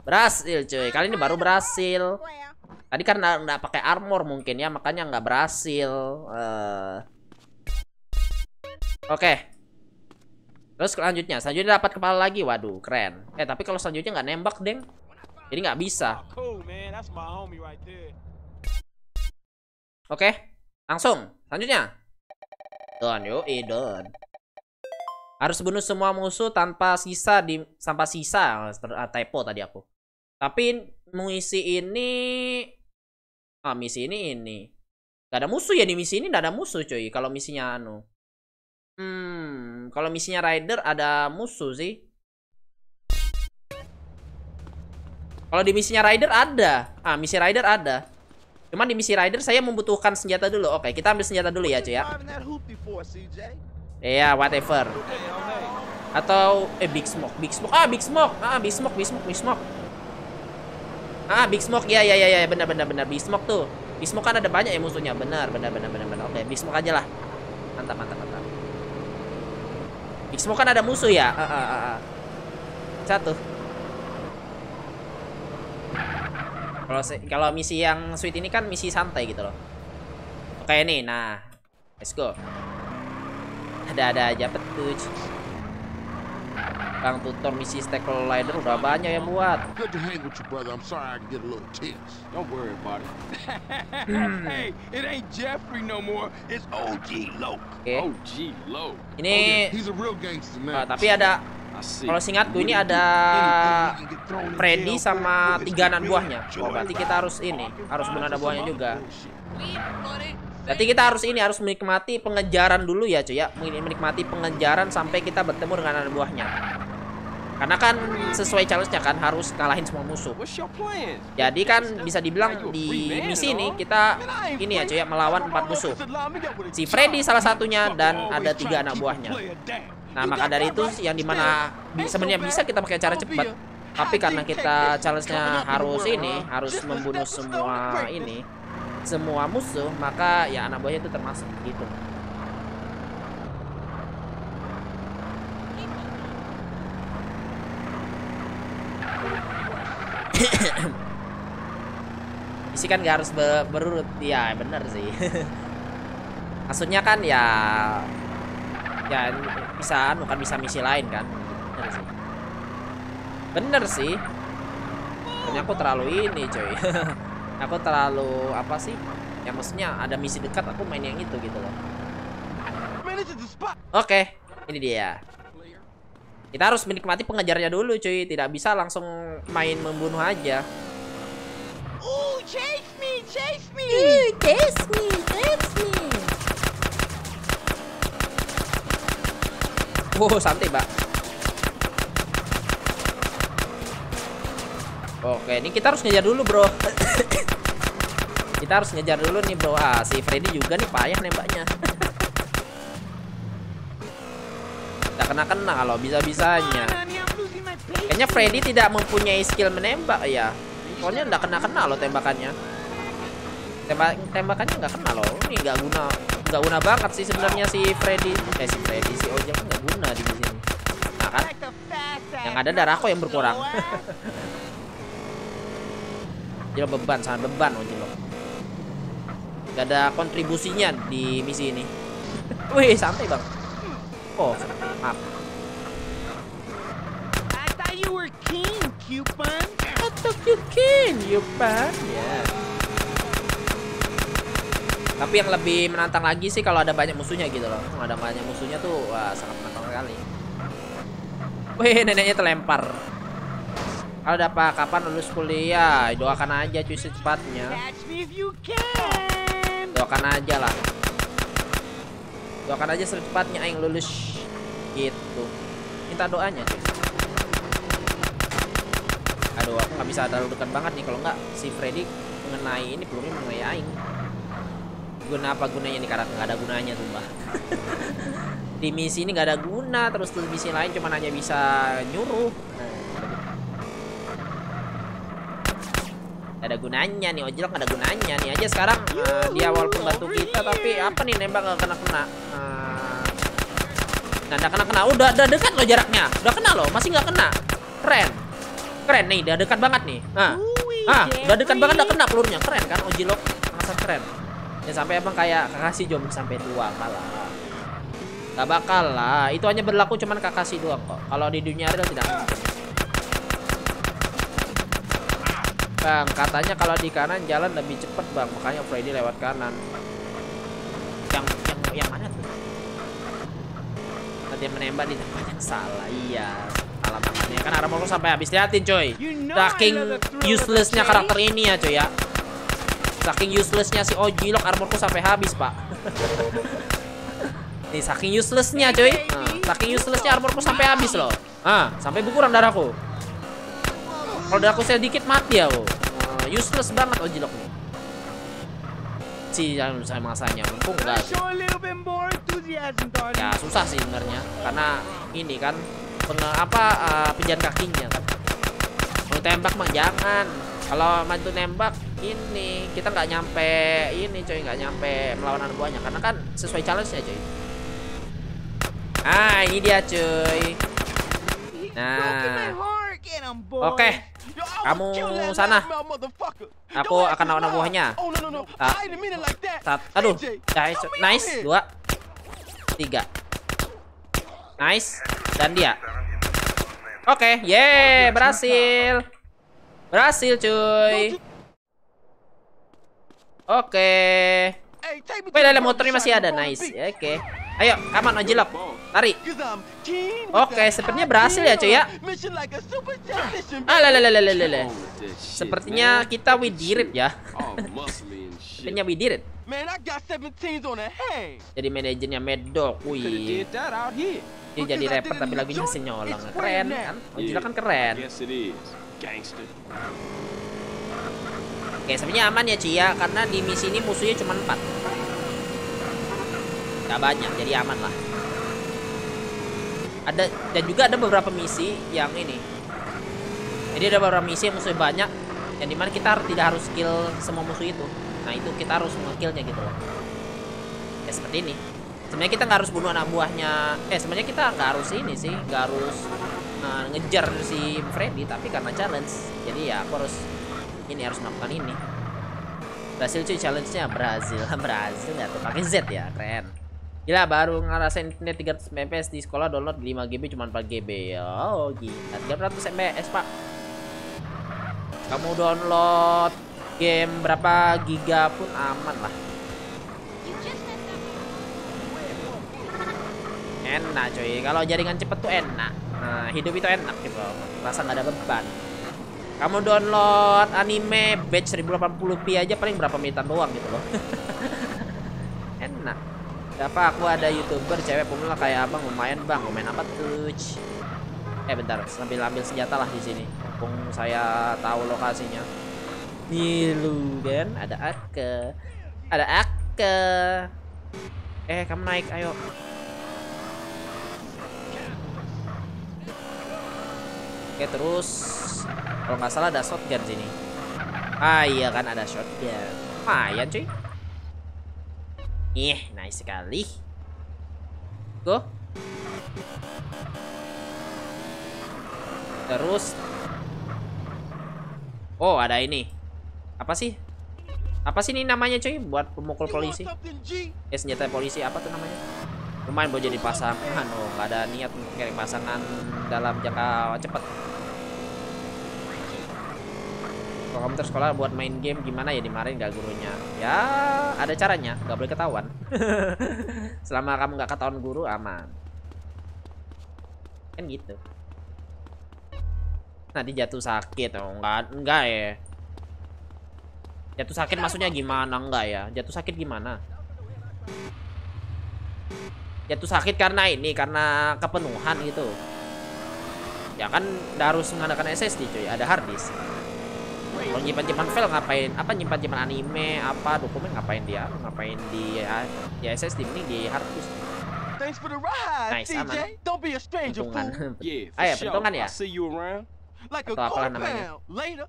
Berhasil, cuy. Kali ini baru berhasil. Tadi karena nggak pakai armor mungkin ya, makanya nggak berhasil. Uh... Oke. Okay. Terus selanjutnya, selanjutnya dapat kepala lagi. Waduh, keren. Eh, tapi kalau selanjutnya nggak nembak, deng. Jadi nggak bisa. Oke, okay. langsung. Selanjutnya. Don, yo, don. Harus bunuh semua musuh tanpa sisa di tanpa sisa. Ah, typo tadi aku. Tapi mengisi ini ah misi ini ini Gak ada musuh ya di misi ini gak ada musuh cuy kalau misinya anu hmm kalau misinya rider ada musuh sih kalau di misinya rider ada ah misi rider ada Cuman di misi rider saya membutuhkan senjata dulu. Oke, kita ambil senjata dulu ya, cuy ya. Iya, whatever. Atau eh Big Smoke, Big Smoke. Ah, Big Smoke. Ah, Big Smoke, Big Smoke, Big Smoke. Ah, Big Smoke. Ya, ya, ya, ya. Benar, benar, benar. Big Smoke tuh. Big Smoke kan ada banyak ya musuhnya. Benar, benar, benar, benar, benar. Oke, Big Smoke aja lah. Mantap, mantap, mantap. Big Smoke kan ada musuh ya. Ah, ah, ah. ah. Satu. Kalau kalau misi yang sweet ini kan misi santai gitu loh. Oke nih, nah. Let's go. Ada-ada aja petuj. Kang Tutor misi Stackle Lider udah banyak yang buat. Good hmm. Okay. Ini oh, ah, tapi ada kalau singkat tuh ini ada Freddy sama tiga anak buahnya. Oh, berarti kita harus ini, harus benar ada buahnya juga. Berarti kita harus ini harus menikmati pengejaran dulu ya cuy ya. Menikmati pengejaran sampai kita bertemu dengan anak buahnya. Karena kan sesuai challenge-nya kan harus ngalahin semua musuh. Jadi kan bisa dibilang di misi ini kita ini ya cuy melawan empat musuh. Si Freddy salah satunya dan ada tiga anak buahnya. Nah maka dari itu yang dimana sebenarnya bisa kita pakai cara cepat. Tapi karena kita challenge-nya harus ini harus membunuh semua ini semua musuh maka ya anak buahnya itu termasuk gitu. isi kan gak harus ber berurut ya bener sih maksudnya kan ya ya bisa bukan anu bisa misi lain kan bener sih bener sih Ternyata aku terlalu ini coy aku terlalu apa sih ya maksudnya ada misi dekat aku main yang itu gitu loh oke okay, ini dia kita harus menikmati pengejarnya dulu cuy Tidak bisa langsung main membunuh aja Oh, chase me, chase me Ooh, chase me, chase me Oh, santai, Mbak. Oke, ini kita harus ngejar dulu, Bro. kita harus ngejar dulu nih, Bro. Ah, si Freddy juga nih payah nembaknya. Gak kena-kena kalau bisa-bisanya. Kayaknya Freddy tidak mempunyai skill menembak ya. Soalnya gak kena-kena loh tembakannya. Tembak tembakannya nggak kena loh. Ini nggak guna. nggak guna banget sih sebenarnya si Freddy. Eh si Freddy si Oja kan gak guna di sini. Nah kan? Yang ada darahku yang berkurang. Jadi beban, sangat beban Oja loh. Gak ada kontribusinya di misi ini. Wih, santai bang. Oh, maaf. I thought you were king, Cupid. I thought you king, Cupid. Yeah. Tapi yang lebih menantang lagi sih kalau ada banyak musuhnya gitu loh. Kalau ada banyak musuhnya tuh wah, sangat menantang sekali. Wih, neneknya terlempar. Kalau dapat kapan lulus kuliah, doakan aja cuy secepatnya. Doakan aja lah doakan aja secepatnya aing lulus gitu minta doanya aduh Gak nggak bisa terlalu dekat banget nih kalau nggak si Freddy mengenai ini belumnya mengenai aing guna apa gunanya nih karena nggak ada gunanya tuh mbak di misi ini nggak ada guna terus di misi lain cuman hanya bisa nyuruh gak ada gunanya nih ojol gak ada gunanya nih aja sekarang uh, eh, dia walaupun bantu kita tapi apa nih nembak gak kena kena Nah, udah kena kena. Udah, udah dekat loh jaraknya. Udah kena loh, masih nggak kena. Keren. Keren nih, udah dekat banget nih. Nah. Ah, ah udah dekat banget udah kena pelurunya. Keren kan Ojilok? Masa keren. Ya sampai emang kayak Kakashi jom sampai tua kalah. Gak bakal lah. Itu hanya berlaku cuman Kakashi doang kok. Kalau di dunia real tidak. Bang, katanya kalau di kanan jalan lebih cepet bang, makanya Freddy lewat kanan. Yang yang yang mana? dia menembak di tempat yang salah. Iya. Salah banget Kan armor sampai habis. Liatin coy. Saking uselessnya karakter ini ya coy ya. Saking uselessnya si lock armorku sampai habis, Pak. Nih saking uselessnya coy. Nah, saking uselessnya armorku sampai habis loh. Ah, sampai berkurang darahku. Kalau darahku sedikit mati ya, oh. useless banget Ojilok nih sih yang saya masanya mumpung enggak ya susah sih sebenarnya karena ini kan kena apa uh, eh, pijan kakinya kan mau tembak mah jangan kalau mantu nembak ini kita nggak nyampe ini coy nggak nyampe melawan anak buahnya karena kan sesuai challenge nya coy ah ini dia coy nah oke okay. Kamu sana. Aku akan lawan buahnya. Oh, ah. Aduh. Nice. Dua. Tiga. Nice. Dan dia. Oke. Okay. Yeay. Berhasil. Berhasil cuy. Oke. Okay. motor motornya masih ada. Nice. Oke. Ayo, kaman ojilok. Lari. Oke, sepertinya berhasil ya, cuy ya. lelelelelele ah, Sepertinya kita widirit ya. sepertinya widirit. Jadi manajernya Medok. Wih. Dia jadi rapper tapi lagunya nyolong Keren kan? Ojilok kan keren. Oke, sepertinya aman ya, cuy ya. Karena di misi ini musuhnya cuma empat nggak banyak jadi aman lah ada dan juga ada beberapa misi yang ini jadi ada beberapa misi yang musuh banyak yang dimana kita tidak harus kill semua musuh itu nah itu kita harus mengkillnya gitu loh ya seperti ini sebenarnya kita nggak harus bunuh anak buahnya eh sebenarnya kita nggak harus ini sih nggak harus uh, ngejar si Freddy tapi karena challenge jadi ya aku harus ini harus melakukan ini berhasil cuy challenge-nya berhasil berhasil ya tuh pakai Z ya keren Gila baru ngerasain internet 300 Mbps di sekolah download 5 GB cuma 4 GB. Oh gila 300 Mbps pak. Kamu download game berapa giga pun aman lah. Enak coy kalau jaringan cepet tuh enak. Nah hidup itu enak gitu. rasa nggak ada beban. Kamu download anime batch 1080p aja paling berapa menitan doang gitu loh. enak. Siapa aku ada youtuber cewek pemula kayak abang lumayan bang lumayan apa tuh? Eh bentar sambil ambil senjata lah di sini. Mumpung saya tahu lokasinya. Di Lugen ada Ake, ada Ake. Eh kamu naik ayo. Oke terus kalau nggak salah ada shotgun sini. Ah iya kan ada shotgun. iya cuy. Ih, nice sekali. Go. Terus. Oh, ada ini. Apa sih? Apa sih ini namanya cuy? Buat pemukul polisi. Eh, senjata polisi. Apa tuh namanya? Lumayan buat jadi pasangan. Oh, nggak ada niat untuk pasangan dalam jangka cepat kalau kamu tersekolah buat main game gimana ya dimarahin gak gurunya ya ada caranya gak boleh ketahuan selama kamu gak ketahuan guru aman kan gitu nanti jatuh sakit oh enggak enggak ya jatuh sakit maksudnya gimana enggak ya jatuh sakit gimana jatuh sakit karena ini karena kepenuhan gitu ya kan harus mengandalkan SSD cuy ada hard disk kalau nyimpan nyimpan file ngapain apa nyimpan nyimpan anime apa dokumen ngapain dia ngapain di ya, di SSD ini di hard disk Thanks for the ride, nice, DJ. Aman. Don't be a stranger, fool. yeah, Ayo ya, pentungan ya. See you around. Like Atau apalah namanya. Later.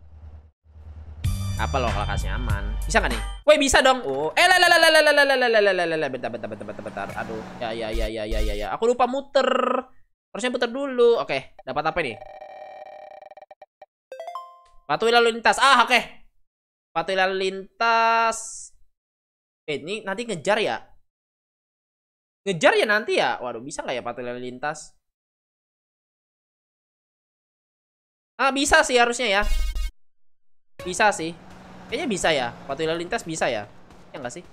Apa loh kalau kasih aman? Bisa nggak nih? Woi bisa dong. Oh, eh lah lah lah lah lah lah lah lah lah lah bentar bentar bentar bentar bentar. Aduh, ya ya ya ya ya ya. Aku lupa muter. Harusnya putar dulu. Oke, okay, dapat apa nih? Patuhi lalu lintas. Ah, oke. Okay. Patuhi lalu lintas. Eh, ini nanti ngejar ya? Ngejar ya nanti ya? Waduh, bisa nggak ya patuhi lalu lintas? Ah, bisa sih harusnya ya. Bisa sih. Kayaknya bisa ya. Patuhi lalu lintas bisa ya? Ya nggak sih?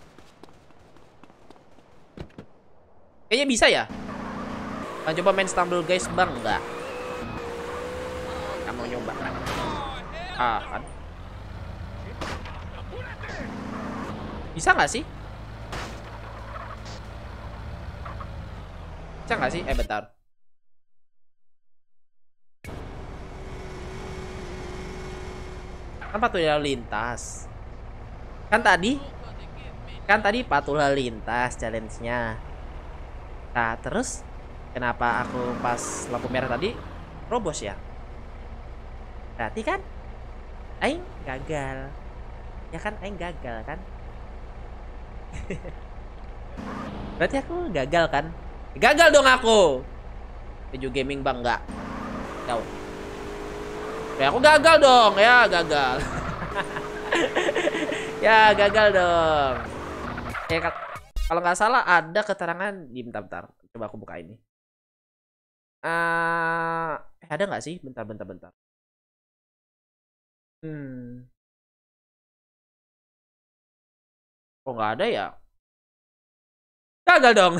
Kayaknya bisa ya? Nah, coba main stumble guys, bang. Nggak. Kamu nyoba akan kan bisa nggak sih bisa nggak sih eh bentar kan patulnya lintas kan tadi kan tadi patula lintas challenge-nya nah terus kenapa aku pas lampu merah tadi robos ya berarti kan aing gagal ya kan aing gagal kan berarti aku gagal kan gagal dong aku video gaming bang nggak tahu ya aku gagal dong ya gagal ya gagal dong ya kalau nggak salah ada keterangan di bentar bentar coba aku buka ini uh, ada nggak sih bentar bentar bentar Hmm. Kok nggak ada ya? Gagal dong.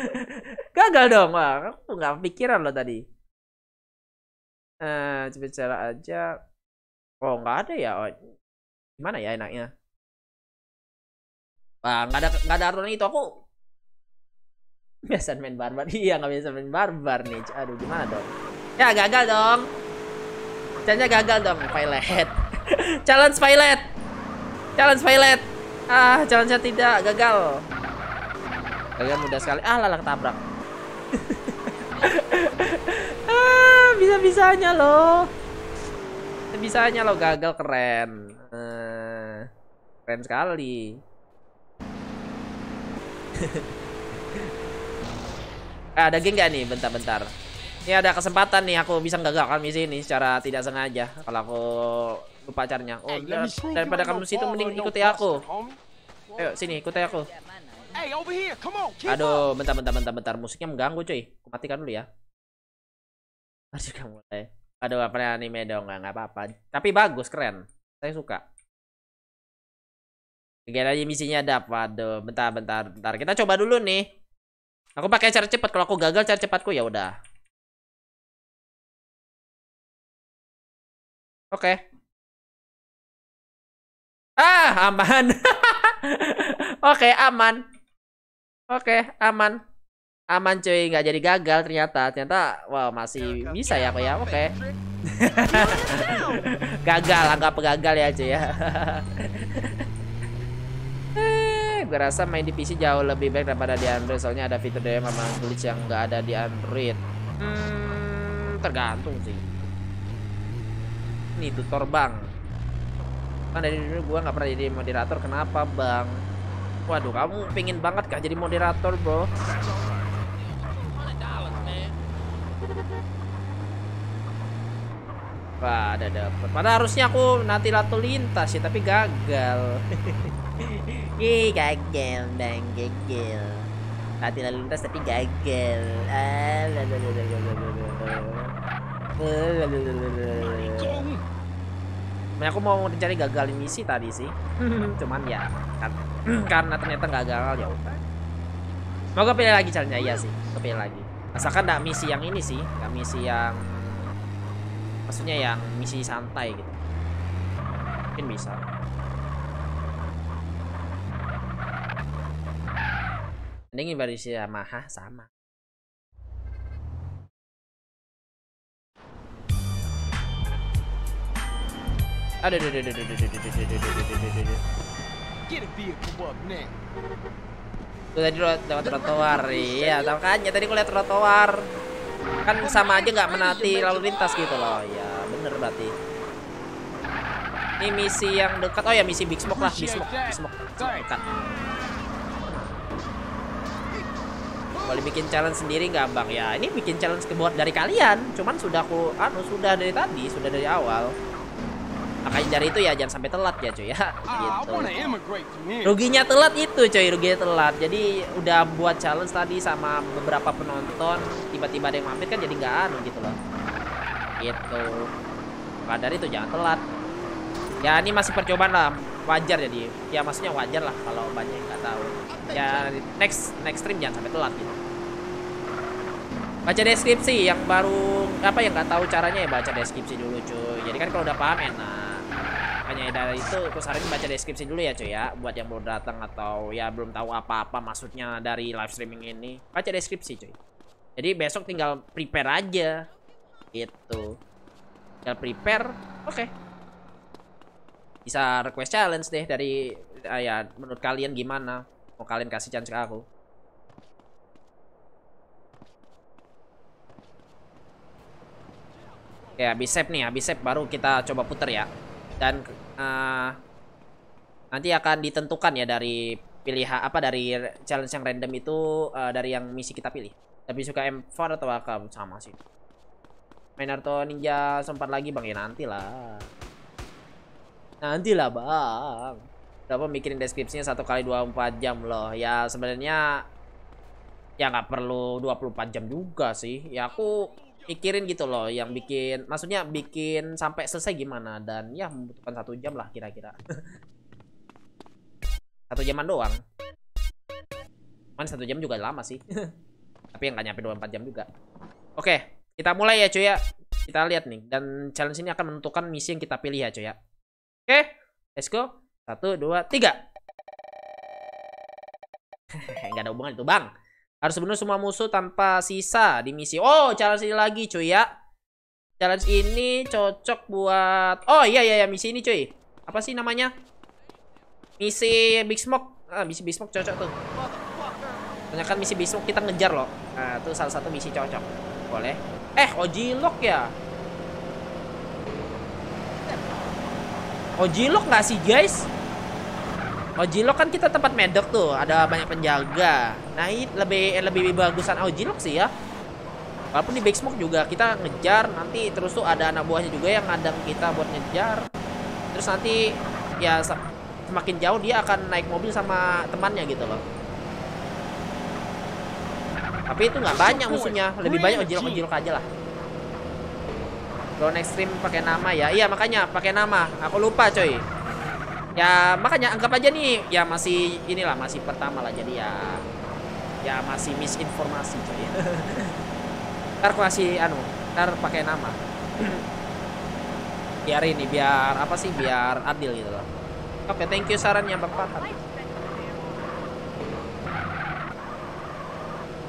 Gagal dong. Wah, aku nggak pikiran loh tadi. Eh, coba cara aja. Oh, nggak ada ya? Oh, gimana ya enaknya? Wah, nggak ada nggak ada aturan itu aku biasa main barbar. Iya, nggak biasa main barbar nih. Aduh, gimana dong? Ya gagal dong. Jangan gagal dong, Violet. challenge Violet. Challenge Violet. Ah, challenge tidak gagal. Gagal mudah sekali. Ah, lalak ketabrak. ah, bisa-bisanya loh. Bisa-bisanya loh gagal keren. Ah, keren sekali. ah, ada geng gak nih? Bentar-bentar. Ini ada kesempatan nih aku bisa gagalkan misi ini secara tidak sengaja kalau aku lupa caranya. Oh, hey, daripada kamu situ mending ikuti aku. Ayo sini ikuti aku. Aduh, bentar bentar bentar bentar musiknya mengganggu cuy. Aku matikan dulu ya. Harus juga mulai. Aduh, apa nih anime dong nggak apa-apa. Tapi bagus keren. Saya suka. Kegiatan aja misinya ada apa? Aduh, bentar bentar bentar. Kita coba dulu nih. Aku pakai cara cepat. Kalau aku gagal cara cepatku ya udah. Oke. Okay. Ah, aman. Oke, okay, aman. Oke, okay, aman. Aman cuy, nggak jadi gagal ternyata. Ternyata, wow, masih bisa ya, Pak ya. Oke. Okay. gagal, anggap gagal ya cuy ya. Eh, Gue rasa main di PC jauh lebih baik daripada di Android soalnya ada fitur DM memang glitch yang nggak ada di Android. Hmm, tergantung sih nih tutor bang kan dari dulu gue nggak pernah jadi moderator kenapa bang waduh kamu pingin banget kah jadi moderator bro ada dapet. Padahal harusnya aku nanti lalu lintas ya, tapi gagal. Ih, gagal, bang, gagal. Nanti lalu lintas tapi gagal. Ah, lalu, lalu, lalu, lalu, lalu. Nah, aku mau mencari gagalin misi tadi sih. Cuman ya kan, karena ternyata nggak gagal ya udah. Mau kepilih lagi caranya iya sih, kepilih lagi. Asalkan enggak misi yang ini sih, enggak misi yang maksudnya yang misi santai gitu. Mungkin bisa. Ini dari si Yamaha sama. Aduh, aduh, aduh, aduh, aduh, aduh, aduh, aduh, aduh. Gue tadi lewat trotoar, iya, makanya tadi gue lihat trotoar. Kan sama aja nggak menati lalu lintas gitu loh, ya bener berarti. Ini misi yang dekat, oh ya misi Big Smoke lah, Big Smoke, Big Smoke, Big Smoke dekat. Boleh bikin challenge sendiri nggak bang? Ya ini bikin challenge kebuat dari kalian, cuman sudah aku, anu sudah dari tadi, sudah dari awal makanya dari itu ya jangan sampai telat ya cuy ya ah, gitu ruginya telat itu cuy ruginya telat jadi udah buat challenge tadi sama beberapa penonton tiba-tiba ada yang mampir kan jadi nggak anu gitu loh gitu maka dari itu jangan telat ya ini masih percobaan lah wajar jadi ya maksudnya wajar lah kalau banyak yang nggak tahu ya next next stream jangan sampai telat gitu baca deskripsi yang baru apa yang nggak tahu caranya ya baca deskripsi dulu cuy jadi kan kalau udah paham enak makanya ya, dari itu aku saranin baca deskripsi dulu ya cuy ya buat yang belum datang atau ya belum tahu apa-apa maksudnya dari live streaming ini baca deskripsi cuy jadi besok tinggal prepare aja gitu tinggal prepare oke okay. bisa request challenge deh dari uh, ya menurut kalian gimana mau kalian kasih chance ke aku Ya, habis save nih, habis save baru kita coba puter ya dan uh, nanti akan ditentukan ya dari pilihan apa dari challenge yang random itu uh, dari yang misi kita pilih Tapi suka M4 atau AK sama sih main Naruto Ninja sempat lagi bang ya nanti lah nanti lah bang berapa mikirin deskripsinya satu kali 24 jam loh ya sebenarnya ya nggak perlu 24 jam juga sih ya aku pikirin gitu loh yang bikin maksudnya bikin sampai selesai gimana dan ya membutuhkan satu jam lah kira-kira satu jaman doang man satu jam juga lama sih tapi yang gak nyampe 24 jam juga oke kita mulai ya cuy ya kita lihat nih dan challenge ini akan menentukan misi yang kita pilih ya cuy ya oke let's go satu dua tiga nggak ada hubungan itu bang harus bunuh semua musuh tanpa sisa di misi. Oh, challenge ini lagi cuy ya. Challenge ini cocok buat... Oh iya iya, iya. misi ini cuy. Apa sih namanya? Misi Big Smoke. Ah, misi Big Smoke cocok tuh. kan misi Big Smoke kita ngejar loh. Nah, itu salah satu misi cocok. Boleh. Eh, Oji Lock ya? Oji Lock nggak sih guys? Ojilok kan kita tempat medok tuh, ada banyak penjaga. Nah, ini lebih eh, lebih bagusan Ojilok sih ya. Walaupun di Big Smoke juga kita ngejar nanti terus tuh ada anak buahnya juga yang ngadang kita buat ngejar. Terus nanti ya semakin jauh dia akan naik mobil sama temannya gitu loh. Tapi itu nggak banyak musuhnya, lebih banyak ojilok-ojilok aja lah. Drone Extreme pakai nama ya. Iya, makanya pakai nama. Aku lupa, coy ya makanya anggap aja nih ya masih inilah masih pertama lah jadi ya ya masih misinformasi coy ntar aku kasih anu ntar pakai nama biar ini biar apa sih biar adil gitu loh oke okay, thank you sarannya bapak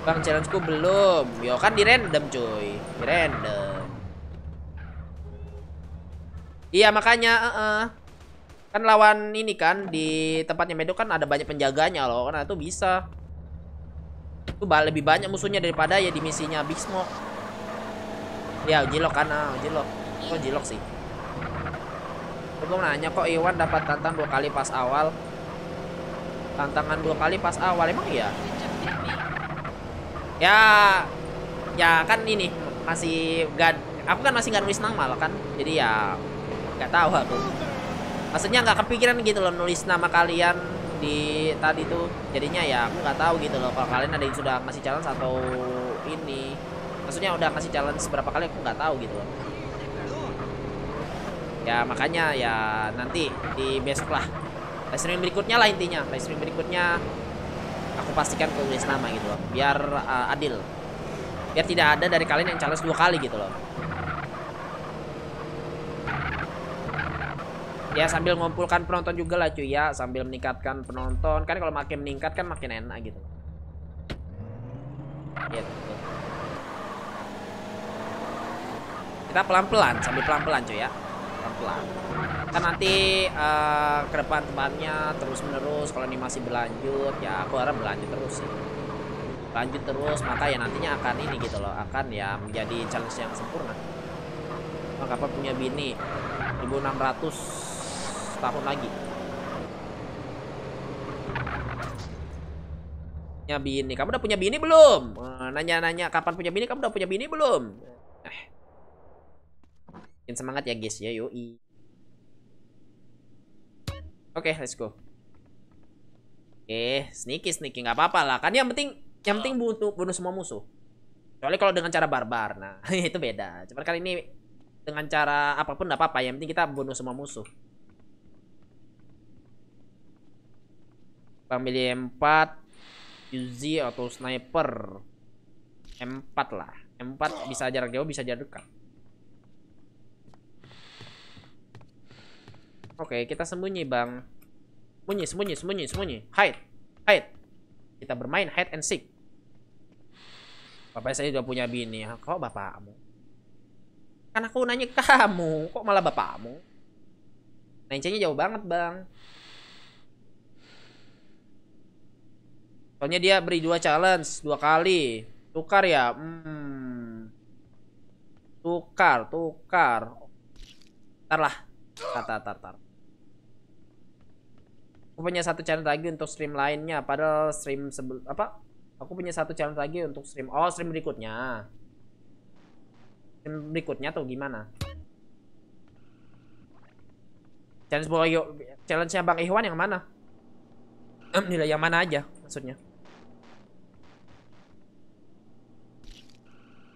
bang challengeku belum yo kan di random cuy di random iya makanya uh -uh kan lawan ini kan di tempatnya Medo kan ada banyak penjaganya loh karena itu bisa itu lebih banyak musuhnya daripada ya di misinya bismo ya Jilok kan ah Jilok kok Jilok sih gue nanya kok Iwan dapat tantang dua kali pas awal tantangan dua kali pas awal emang iya ya ya kan ini masih gak aku kan masih nggak nulis nama loh kan jadi ya nggak tahu aku maksudnya nggak kepikiran gitu loh nulis nama kalian di tadi tuh jadinya ya aku nggak tahu gitu loh kalau kalian ada yang sudah ngasih challenge atau ini maksudnya udah ngasih challenge seberapa kali aku nggak tahu gitu loh ya makanya ya nanti di besok lah live stream berikutnya lah intinya live stream berikutnya aku pastikan aku nulis nama gitu loh biar uh, adil biar tidak ada dari kalian yang challenge dua kali gitu loh ya sambil mengumpulkan penonton juga lah cuy ya sambil meningkatkan penonton kan kalau makin meningkat kan makin enak gitu gitu kita pelan-pelan sambil pelan-pelan cuy ya pelan-pelan kan nanti uh, ke depan tempatnya terus menerus kalau ini masih berlanjut ya aku harap berlanjut terus sih ya. lanjut terus maka ya nantinya akan ini gitu loh akan ya menjadi challenge yang sempurna maka apa punya bini 1600 tahun lagi punya bini kamu udah punya bini belum eh, nanya-nanya kapan punya bini kamu udah punya bini belum eh. Bikin semangat ya guys ya yoi Oke, okay, let's go. Oke, okay, sneaky sneaky nggak apa-apa lah. Kan yang penting yang penting bunuh bunuh semua musuh. soalnya kalau dengan cara barbar. Nah, itu beda. Cuman kali ini dengan cara apapun nggak apa-apa. Yang penting kita bunuh semua musuh. Family M4 Uzi atau sniper M4 lah M4 bisa jarak jauh bisa jarak dekat Oke kita sembunyi bang Sembunyi sembunyi sembunyi sembunyi Hide Hide Kita bermain hide and seek Bapak saya juga punya bini ya Kok bapakmu Kan aku nanya kamu Kok malah bapakmu Nancenya jauh banget bang Soalnya dia beri dua challenge dua kali. Tukar ya. Hmm. Tukar, tukar. Ntar lah. Tar, tar, tar, Aku punya satu challenge lagi untuk stream lainnya. Padahal stream sebelum apa? Aku punya satu challenge lagi untuk stream. Oh, stream berikutnya. Stream berikutnya atau gimana? Challenge Boyo, challenge Bang Iwan yang mana? nilai yang mana aja maksudnya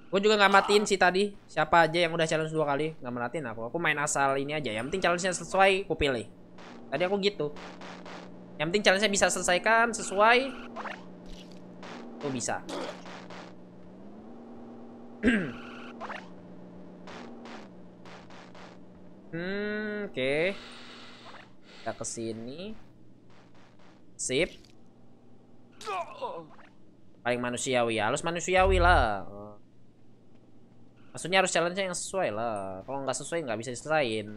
Gue juga nggak matiin sih tadi. Siapa aja yang udah challenge dua kali nggak matiin aku. Aku main asal ini aja. Yang penting challenge-nya sesuai, aku pilih. Tadi aku gitu. Yang penting challenge-nya bisa selesaikan sesuai. Tuh bisa. hmm, oke. Kita ke sini. Sip. Paling manusiawi, ya. halus manusiawi lah maksudnya harus challenge yang sesuai lah kalau nggak sesuai nggak bisa diselesain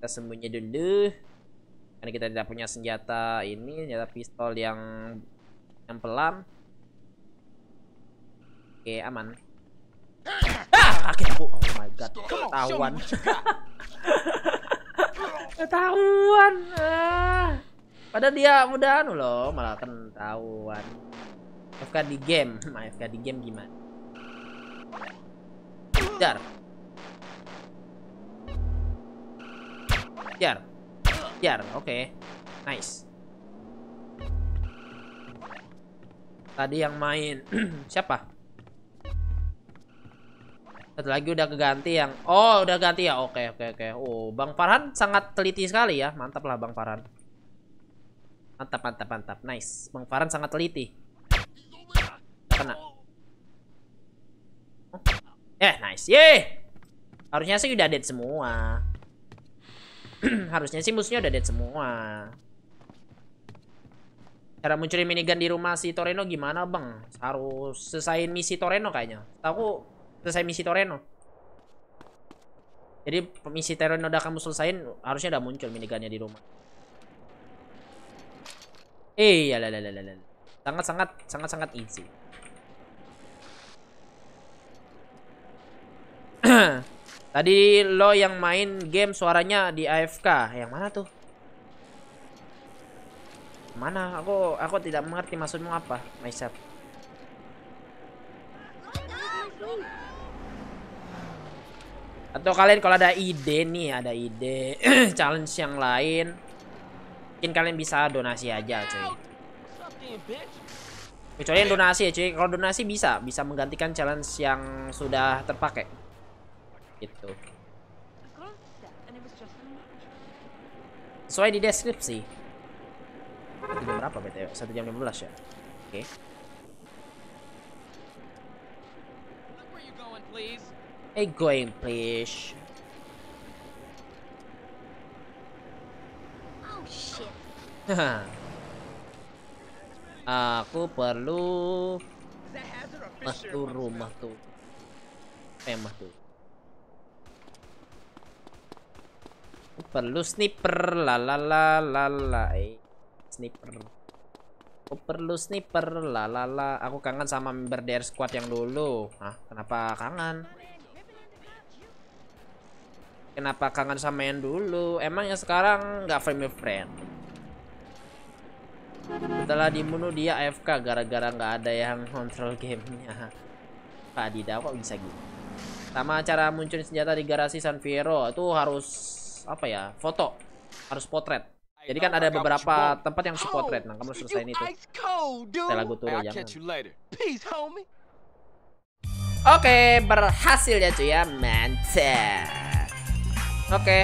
kita sembunyi dulu karena kita tidak punya senjata ini senjata pistol yang yang pelan oke aman ah oh my god ketahuan ketahuan ah. padahal dia mudah anu loh malah ketahuan AFK di game hmm, AFK di game gimana jar jar jar oke okay. nice tadi yang main siapa satu lagi udah keganti yang oh udah ganti ya oke okay, oke okay, oke okay. oh bang Farhan sangat teliti sekali ya mantap lah bang Farhan mantap mantap mantap nice bang Farhan sangat teliti kena. Eh, nice. yeh Harusnya sih udah dead semua. Harusnya sih musuhnya udah dead semua. Cara munculin minigun di rumah si Toreno gimana, Bang? Harus selesaiin misi Toreno kayaknya. Aku selesai misi Toreno. Jadi misi Toreno udah kamu selesain, harusnya udah muncul minigunnya di rumah. Eh, iya, eh, lah, lah, Sangat-sangat, sangat-sangat easy. Tadi lo yang main game suaranya di AFK. Yang mana tuh? Mana? Aku aku tidak mengerti maksudmu apa, myself. Atau kalian kalau ada ide nih, ada ide challenge yang lain, mungkin kalian bisa donasi aja, cuy. Kecuali donasi ya, cuy. Kalau donasi bisa, bisa menggantikan challenge yang sudah terpakai gitu sesuai di deskripsi satu jam berapa btw ya? satu jam lima belas ya oke okay. Hey, going, please. Oh shit. Aku perlu masuk rumah tuh. Emah eh, tuh. perlu sniper la la eh. sniper aku perlu sniper lalala aku kangen sama member DR squad yang dulu ah kenapa kangen kenapa kangen sama yang dulu emang yang sekarang nggak frame friend setelah dibunuh dia AFK gara-gara nggak ada yang kontrol gamenya Pak Adida kok bisa gitu sama cara muncul senjata di garasi San Fierro itu harus apa ya foto harus potret jadi kan ada beberapa tempat yang potret nah kamu selesai itu saya lagu tuh ya oke okay, berhasil ya cuy ya mantap oke okay.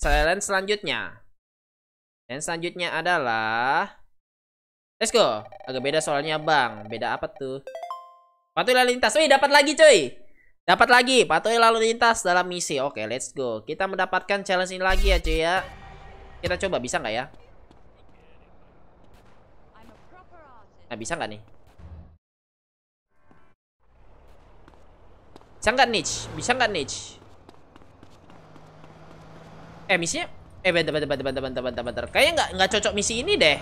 challenge selanjutnya dan selanjutnya adalah Let's go Agak beda soalnya bang Beda apa tuh Patulah lintas Wih dapat lagi cuy Dapat lagi, patuhi lalu lintas dalam misi. Oke, okay, let's go. Kita mendapatkan challenge ini lagi ya, cuy ya. Kita coba bisa nggak ya? Nah, bisa nggak nih? Bisa nggak niche? Bisa nggak niche? Eh, misinya? Eh, bentar, bentar, bentar, bentar, bentar, bentar, bentar. Kayaknya nggak nggak cocok misi ini deh.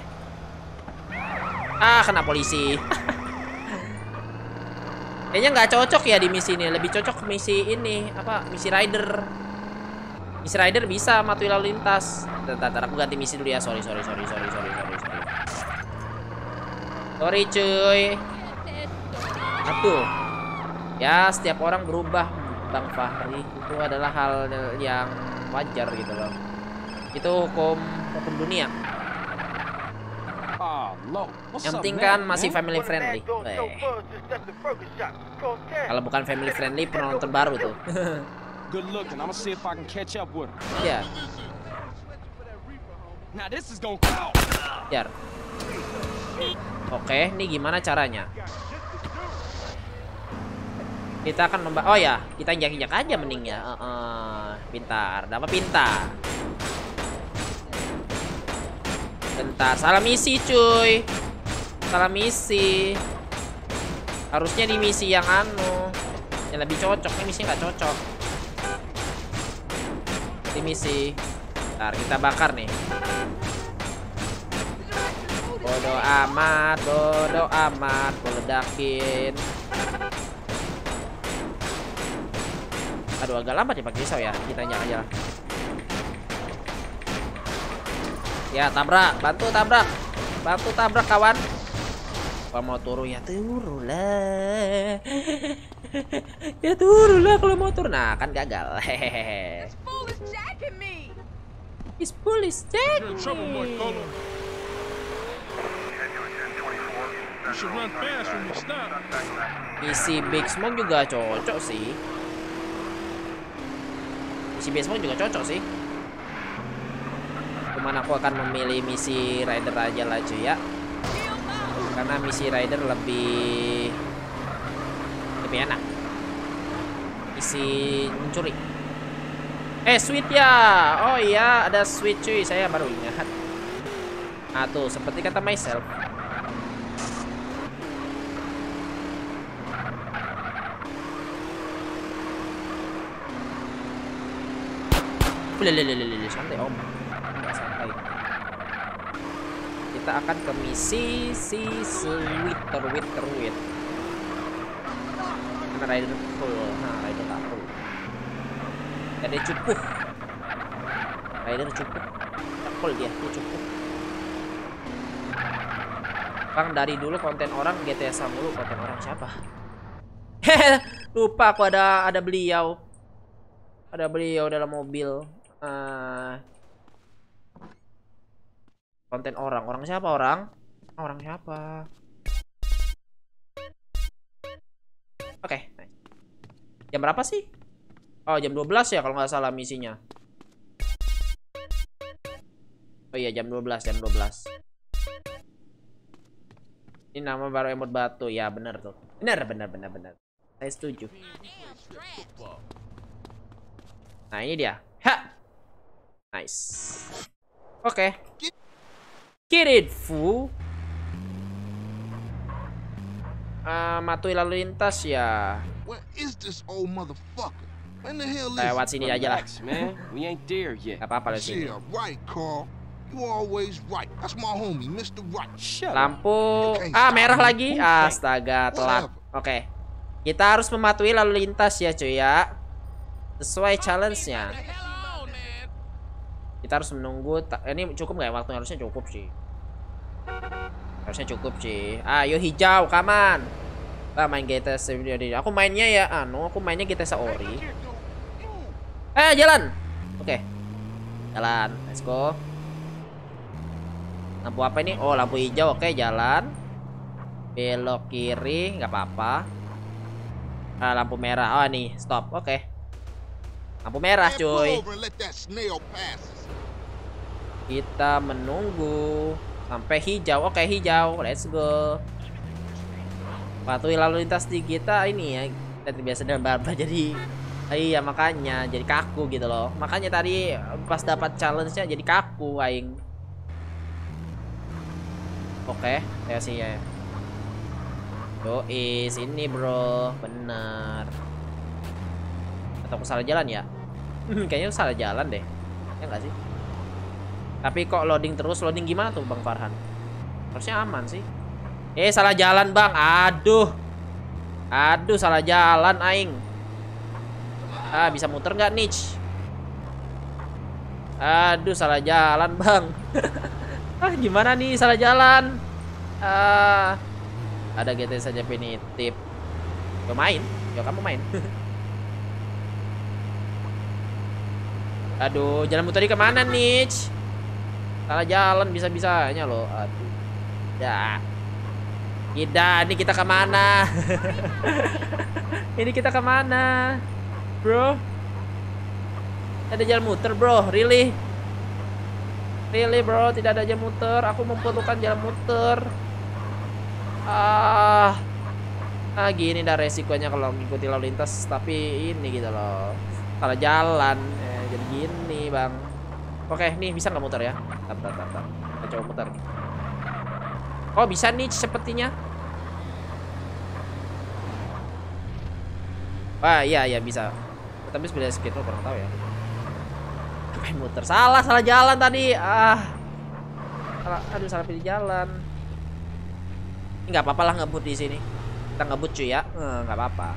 Ah, kena polisi. Kayaknya nggak cocok ya di misi ini. Lebih cocok misi ini apa? Misi rider. Misi rider bisa mati lalu lintas. Tentang aku ganti misi dulu ya. Sorry, sorry, sorry, sorry, sorry, sorry, sorry. Sorry cuy. Aduh. Ya setiap orang berubah Bang Fahri itu adalah hal yang wajar gitu loh. Itu hukum hukum dunia. Yang penting kan masih family friendly. Kalau bukan family friendly penonton baru tuh. Good look I'm gonna see if I can catch up with him. Iya. Yeah. Now this is gonna count. Yar. Oke, okay, ini gimana caranya? Kita akan membah. Oh ya, kita injak-injak aja mending ya. Eh, eh, pintar, dapat pintar. Bentar, salah misi cuy. Salah misi. Harusnya di misi yang anu. Yang lebih cocok, ini misi nggak cocok. Di misi. Bentar, kita bakar nih. Bodo amat, bodo amat, meledakin. Aduh agak lambat ya pakai pisau ya, kita nyala nyala Ya, tabrak. Bantu tabrak. Bantu tabrak, kawan. Apa mau turun ya turunlah. ya turunlah kalau mau turun. Nah, kan gagal. Hehehe. This fool is Isi Big Smoke juga cocok sih. Isi Big Smoke juga cocok sih cuman aku akan memilih misi rider aja lah cuy ya karena misi rider lebih lebih enak isi mencuri eh sweet ya oh iya ada sweet cuy saya baru ingat nah tuh seperti kata myself Lelelelelele, santai om. kita akan ke misi si Sweeter terwit Wit. Karena rider full, nah rider tak full. Jadi cukup. Rider cukup. Tak full dia, dia cukup. Bang dari dulu konten orang GTA dulu konten orang siapa? Hehe, lupa aku ada ada beliau. Ada beliau dalam mobil. Ah konten orang orang siapa orang orang siapa oke okay, jam berapa sih oh jam 12 ya kalau nggak salah misinya oh iya jam 12 jam 12 ini nama baru emot batu ya bener tuh bener bener bener bener saya setuju nah ini dia ha nice oke okay. Get it, fool. Uh, ah, matui lalu lintas ya. Where Lewat sini aja lah. apa-apa Lampu. Ah, merah lagi. Astaga, telat. Oke. Kita harus mematuhi lalu lintas ya, cuy ya. Sesuai challenge-nya kita harus menunggu ini cukup nggak ya waktu harusnya cukup sih harusnya cukup sih ayo ah, hijau kaman ah main GTA sendiri aku mainnya ya anu aku mainnya kita Saori eh jalan oke okay. jalan let's go lampu apa ini oh lampu hijau oke okay, jalan belok kiri nggak apa-apa ah, lampu merah oh nih stop oke okay. Lampu merah cuy. Kita menunggu sampai hijau. Oke, hijau. Let's go. Patuhi lalu lintas di kita ini ya. Kita terbiasa dengan barba jadi iya makanya jadi kaku gitu loh. Makanya tadi pas dapat challenge-nya jadi kaku aing. Oke, ya sih ya. Yoi, sini bro. Benar. Atau aku salah jalan ya? Hmm, kayaknya salah jalan deh. Ya nggak sih? Tapi kok loading terus? Loading gimana tuh Bang Farhan? Harusnya aman sih. Eh, salah jalan Bang. Aduh. Aduh, salah jalan Aing. Ah, bisa muter nggak niche? Aduh, salah jalan Bang. ah, gimana nih salah jalan? Ah, ada GT saja penitip. pemain main, yo kamu main. Aduh, jalan muter kemana nih? Salah jalan bisa-bisanya loh. Aduh. Ya. Ida, ini kita kemana? ini kita kemana? Bro? Ada jalan muter bro, really? Really bro, tidak ada jalan muter. Aku membutuhkan jalan muter. Ah, nah gini dah resikonya kalau ngikuti lalu lintas. Tapi ini gitu loh, kalau jalan jadi gini bang oke nih bisa nggak muter ya tar tar kita coba muter nih oh bisa nih sepertinya Wah iya iya bisa tapi sebenarnya sekitar kurang tahu ya apa muter salah salah jalan tadi ah salah aduh salah pilih jalan nggak apa-apa lah ngebut di sini kita ngebut cuy ya eh, nggak apa-apa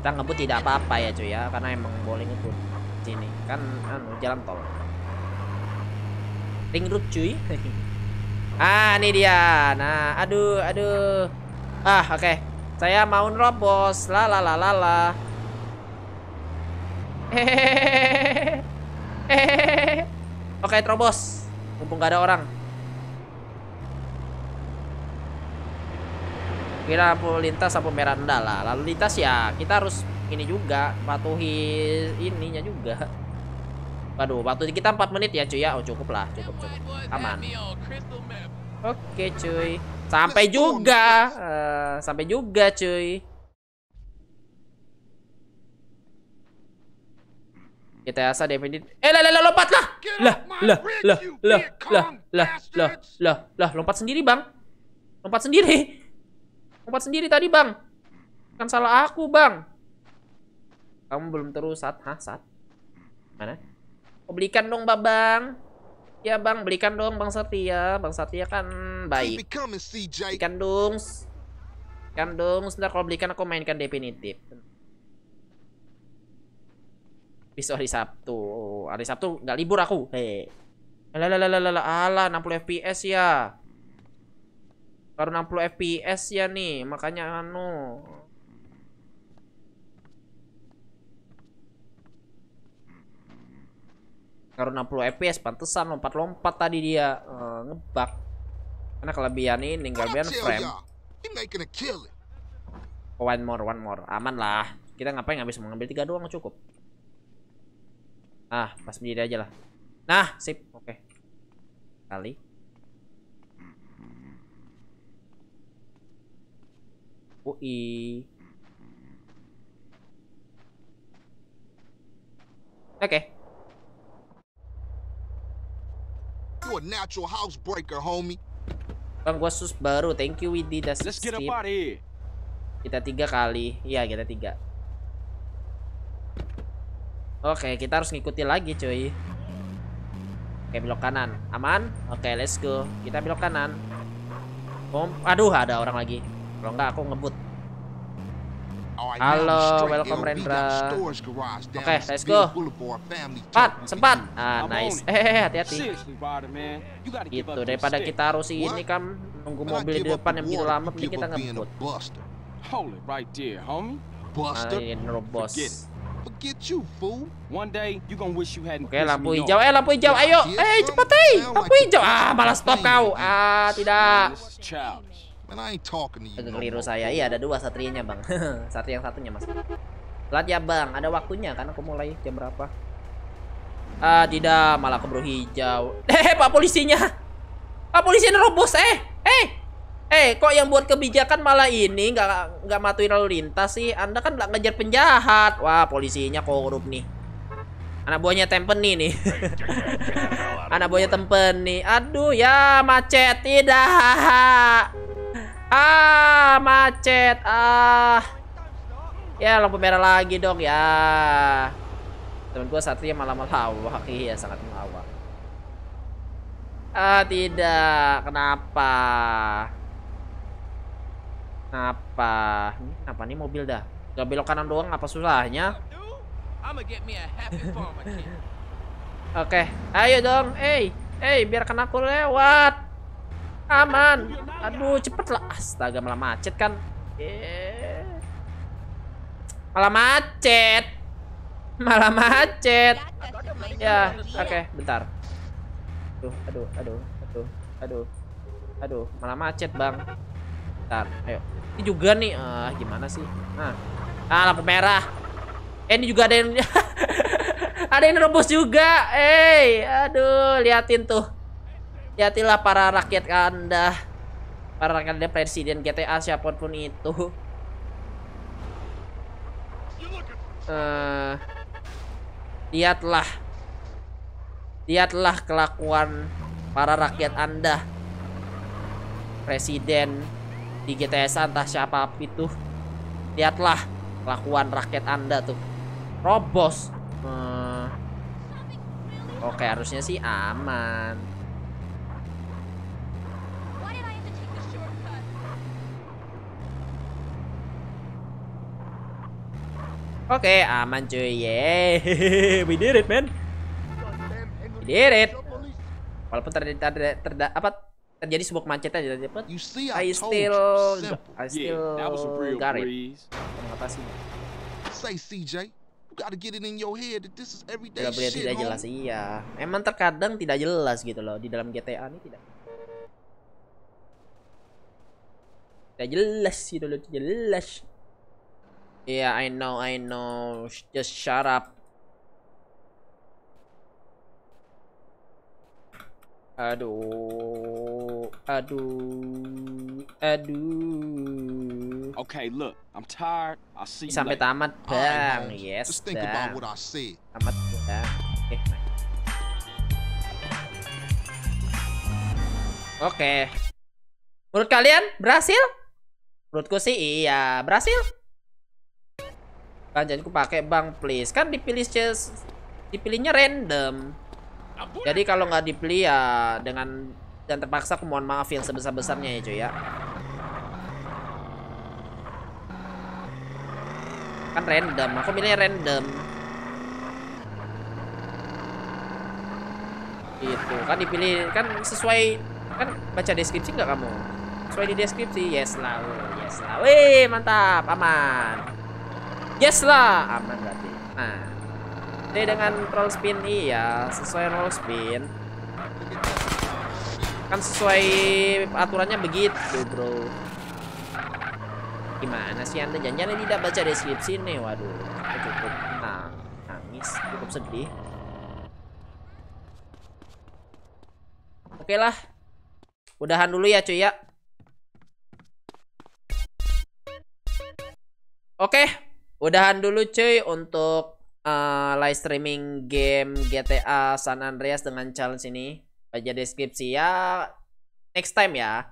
kita ngebut tidak apa-apa ya cuy ya karena emang boleh ngebut sini kan anu jalan tol ring road cuy ah ini dia nah aduh aduh ah oke okay. saya mau robos la la la la la oke okay, terobos mumpung gak ada orang kira lampu lintas lampu merah ndala lalu lintas ya kita harus ini juga patuhi ininya juga Waduh, waktu kita 4 menit ya cuy ya. Oh, cukup lah, cukup cukup. Aman. Oke, cuy. Sampai juga. Uh, sampai juga, cuy. Kita asa definit. Eh, lah lah lompat lah. Lah, lah, lah, lah, lah, lah, lah, lah, lah, lompat sendiri, Bang. Lompat sendiri. Lompat sendiri tadi, Bang. Kan salah aku, Bang. Kamu belum terus, saat, Hah, Sat? Hmm. Mana? Oh, belikan dong, Babang. Ya, Bang. Belikan dong, Bang Satya. Bang Satya kan baik. Belikan dong. Belikan dong. Sebentar, kalau belikan aku mainkan definitif. Besok hari Sabtu. hari Sabtu nggak libur aku. Hei. Lalalalala. Alah, 60 FPS ya. Baru 60 FPS ya nih. Makanya anu. Karena 60 FPS, pantesan lompat-lompat tadi dia uh, ngebak. Karena kelebihan ini, kelebihan frame. Ya. Oh, one more, one more. Aman lah. Kita ngapain bisa mengambil tiga doang cukup. Ah, pas sendiri aja lah. Nah, sip. Oke. Okay. Kali. UI. Oke. Okay. You a natural housebreaker, homie. Bang, gua sus baru. Thank you, Widi. Das Let's get a party. Kita tiga kali. Iya, kita tiga. Oke, kita harus ngikuti lagi, cuy. Oke, belok kanan. Aman? Oke, let's go. Kita belok kanan. Om, aduh, ada orang lagi. Kalau enggak aku ngebut. Oh, Halo, welcome Rendra. Oke, let's go. Cepat, cepat. Ah, nice. Eh, hati-hati. itu daripada kita harus ini kan tunggu mobil di depan yang begitu lama, mending kita ngebut. Hold right there, homie. Buster, ah, One day you gonna wish you hadn't. Oke, lampu hijau. Eh, lampu hijau. Ayo. Eh, cepat, eh. Lampu hijau. Ah, balas stop kau. Ah, tidak keliru saya. Iya, ada dua satrianya, Bang. Satria yang satunya, Mas. Telat ya, Bang. Ada waktunya kan aku mulai jam berapa? Ah, tidak, malah keburu hijau. Eh, Pak polisinya. Pak polisi nerobos, eh. Eh. Eh, kok yang buat kebijakan malah ini Gak, gak matuin lalu lintas sih? Anda kan nggak ngejar penjahat. Wah, polisinya korup nih. Anak buahnya tempen nih. nih Anak buahnya tempen nih. Aduh, ya macet. Tidak. Ah, macet. Ah. Ya, lampu merah lagi dong ya. Temen gua satria malah melawak. Iya, sangat melawak. Ah, tidak. Kenapa? Kenapa? Ini kenapa nih mobil dah? Gak belok kanan doang apa susahnya? Oke, okay. ayo dong. Eh, hey. hey, eh biarkan aku lewat. Aman. Aduh, cepet lah. Astaga, malah macet kan. Yeah. Malah macet. Malah macet. Ya, oke, okay, bentar. Aduh, aduh, aduh, aduh, aduh. Aduh, malah macet, Bang. Bentar, ayo. Ini juga nih. uh, gimana sih? Nah. Ah, lampu merah. Eh, ini juga ada yang ada yang rebus juga. Eh, hey, aduh, liatin tuh. Hati-hatilah para rakyat Anda. Para rakyat Anda presiden GTA siapapun itu. Uh, lihatlah. Lihatlah kelakuan para rakyat Anda. Presiden di GTA entah siapa itu. Lihatlah kelakuan rakyat Anda tuh. Robos. Hmm. Oke, harusnya sih aman. Oke, okay, aman cuy. Yeah. We did it, man. We did it. Walaupun terjadi ter, ter, ter, apa terjadi sebuah kemacetan gitu, jadi cepat. I still I still yeah, got it. Mengatasi. Say get it in your head that this is everyday boleh tidak jelas iya. Emang terkadang tidak jelas gitu loh di dalam GTA ini tidak. Tidak jelas gitu loh, tidak jelas. Yeah, I know, I know. Just shut up. Aduh, aduh, aduh. Okay, look, I'm tired. I'll see you Sampai later. tamat bang, right, yes. Just think bang. about what I see. Tamat bang. Oke. Okay. okay. Menurut kalian berhasil? Menurutku sih iya, berhasil. Kan aku pakai bang please. Kan dipilih chest dipilihnya random. Jadi kalau nggak dipilih ya dengan dan terpaksa aku mohon maaf yang sebesar-besarnya ya cuy ya. Kan random, aku milih random. Itu kan dipilih kan sesuai kan baca deskripsi nggak kamu? Sesuai di deskripsi, yes lah, oh, yes lah. Wih, mantap, aman. Yes lah, aman berarti. Nah, ini dengan roll spin iya, sesuai roll spin. Kan sesuai aturannya begitu, bro. Gimana sih anda janjian tidak baca deskripsi nih, waduh. Cukup nah, nangis, cukup sedih. Oke lah, udahan dulu ya cuy ya. Oke. Okay. Udahan dulu cuy untuk uh, live streaming game GTA San Andreas dengan challenge ini. Baca deskripsi ya next time ya.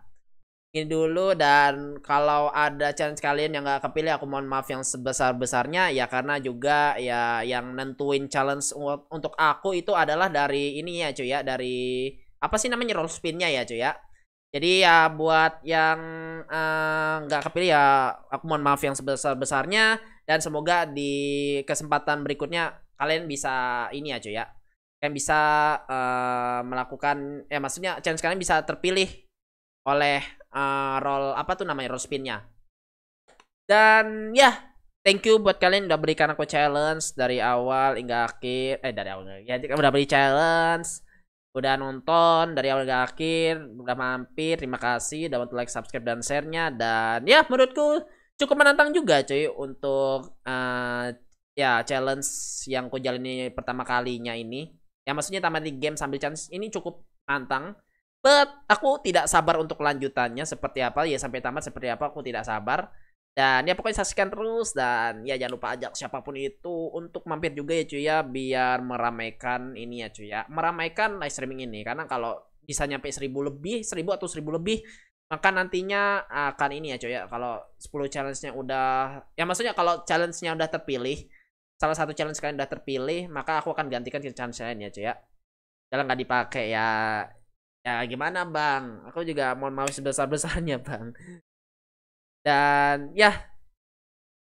Ini dulu dan kalau ada challenge kalian yang gak kepilih aku mohon maaf yang sebesar-besarnya ya karena juga ya yang nentuin challenge untuk aku itu adalah dari ini ya cuy ya dari apa sih namanya roll spinnya ya cuy ya. Jadi ya buat yang eh, nggak uh, gak kepilih ya aku mohon maaf yang sebesar-besarnya dan semoga di kesempatan berikutnya kalian bisa ini aja ya, ya kalian bisa uh, melakukan ya maksudnya challenge kalian bisa terpilih oleh uh, eh, roll apa tuh namanya roll spinnya dan ya yeah, thank you buat kalian udah berikan aku challenge dari awal hingga akhir eh dari awal ya udah beri challenge udah nonton dari awal hingga akhir udah mampir terima kasih udah bantu like subscribe dan sharenya dan ya menurutku cukup menantang juga cuy untuk uh, ya challenge yang ku jalani pertama kalinya ini. Ya maksudnya di game sambil challenge ini cukup menantang. But aku tidak sabar untuk lanjutannya seperti apa ya sampai tamat seperti apa aku tidak sabar. Dan ya pokoknya saksikan terus dan ya jangan lupa ajak siapapun itu untuk mampir juga ya cuy ya biar meramaikan ini ya cuy ya. Meramaikan live streaming ini karena kalau bisa nyampe seribu lebih, seribu atau seribu lebih maka nantinya akan ini ya coy ya kalau 10 challenge-nya udah ya maksudnya kalau challenge-nya udah terpilih salah satu challenge kalian udah terpilih maka aku akan gantikan ke challenge lain ya coy ya kalau nggak dipakai ya ya gimana bang aku juga mau mau sebesar besarnya bang dan ya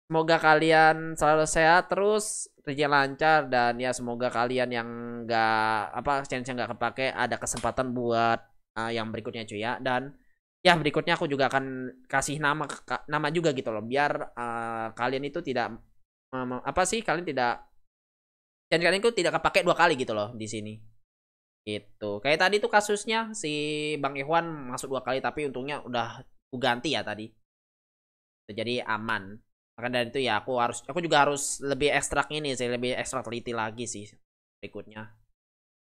semoga kalian selalu sehat terus kerja lancar dan ya semoga kalian yang nggak apa challenge yang nggak kepake ada kesempatan buat uh, yang berikutnya cuy ya dan ya berikutnya aku juga akan kasih nama nama juga gitu loh biar uh, kalian itu tidak um, apa sih kalian tidak dan kalian itu tidak kepake dua kali gitu loh di sini gitu kayak tadi tuh kasusnya si bang Ikhwan masuk dua kali tapi untungnya udah aku ganti ya tadi jadi aman maka dari itu ya aku harus aku juga harus lebih ekstrak ini sih lebih ekstrak teliti lagi sih berikutnya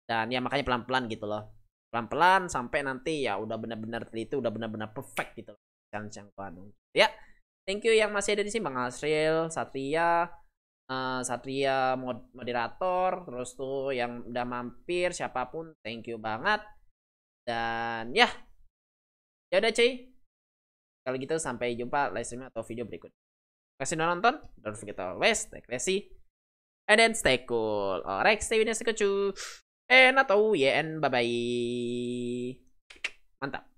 dan ya makanya pelan-pelan gitu loh pelan-pelan sampai nanti ya udah benar-benar itu udah benar-benar perfect gitu kan Cangkuan anu. ya thank you yang masih ada di sini Bang Asril Satria uh, Satria mod moderator terus tuh yang udah mampir siapapun thank you banget dan ya ya udah cuy kalau gitu sampai jumpa live stream atau video berikut terima kasih udah nonton don't forget to always stay classy and then stay cool alright stay with us and atau ya, bye bye mantap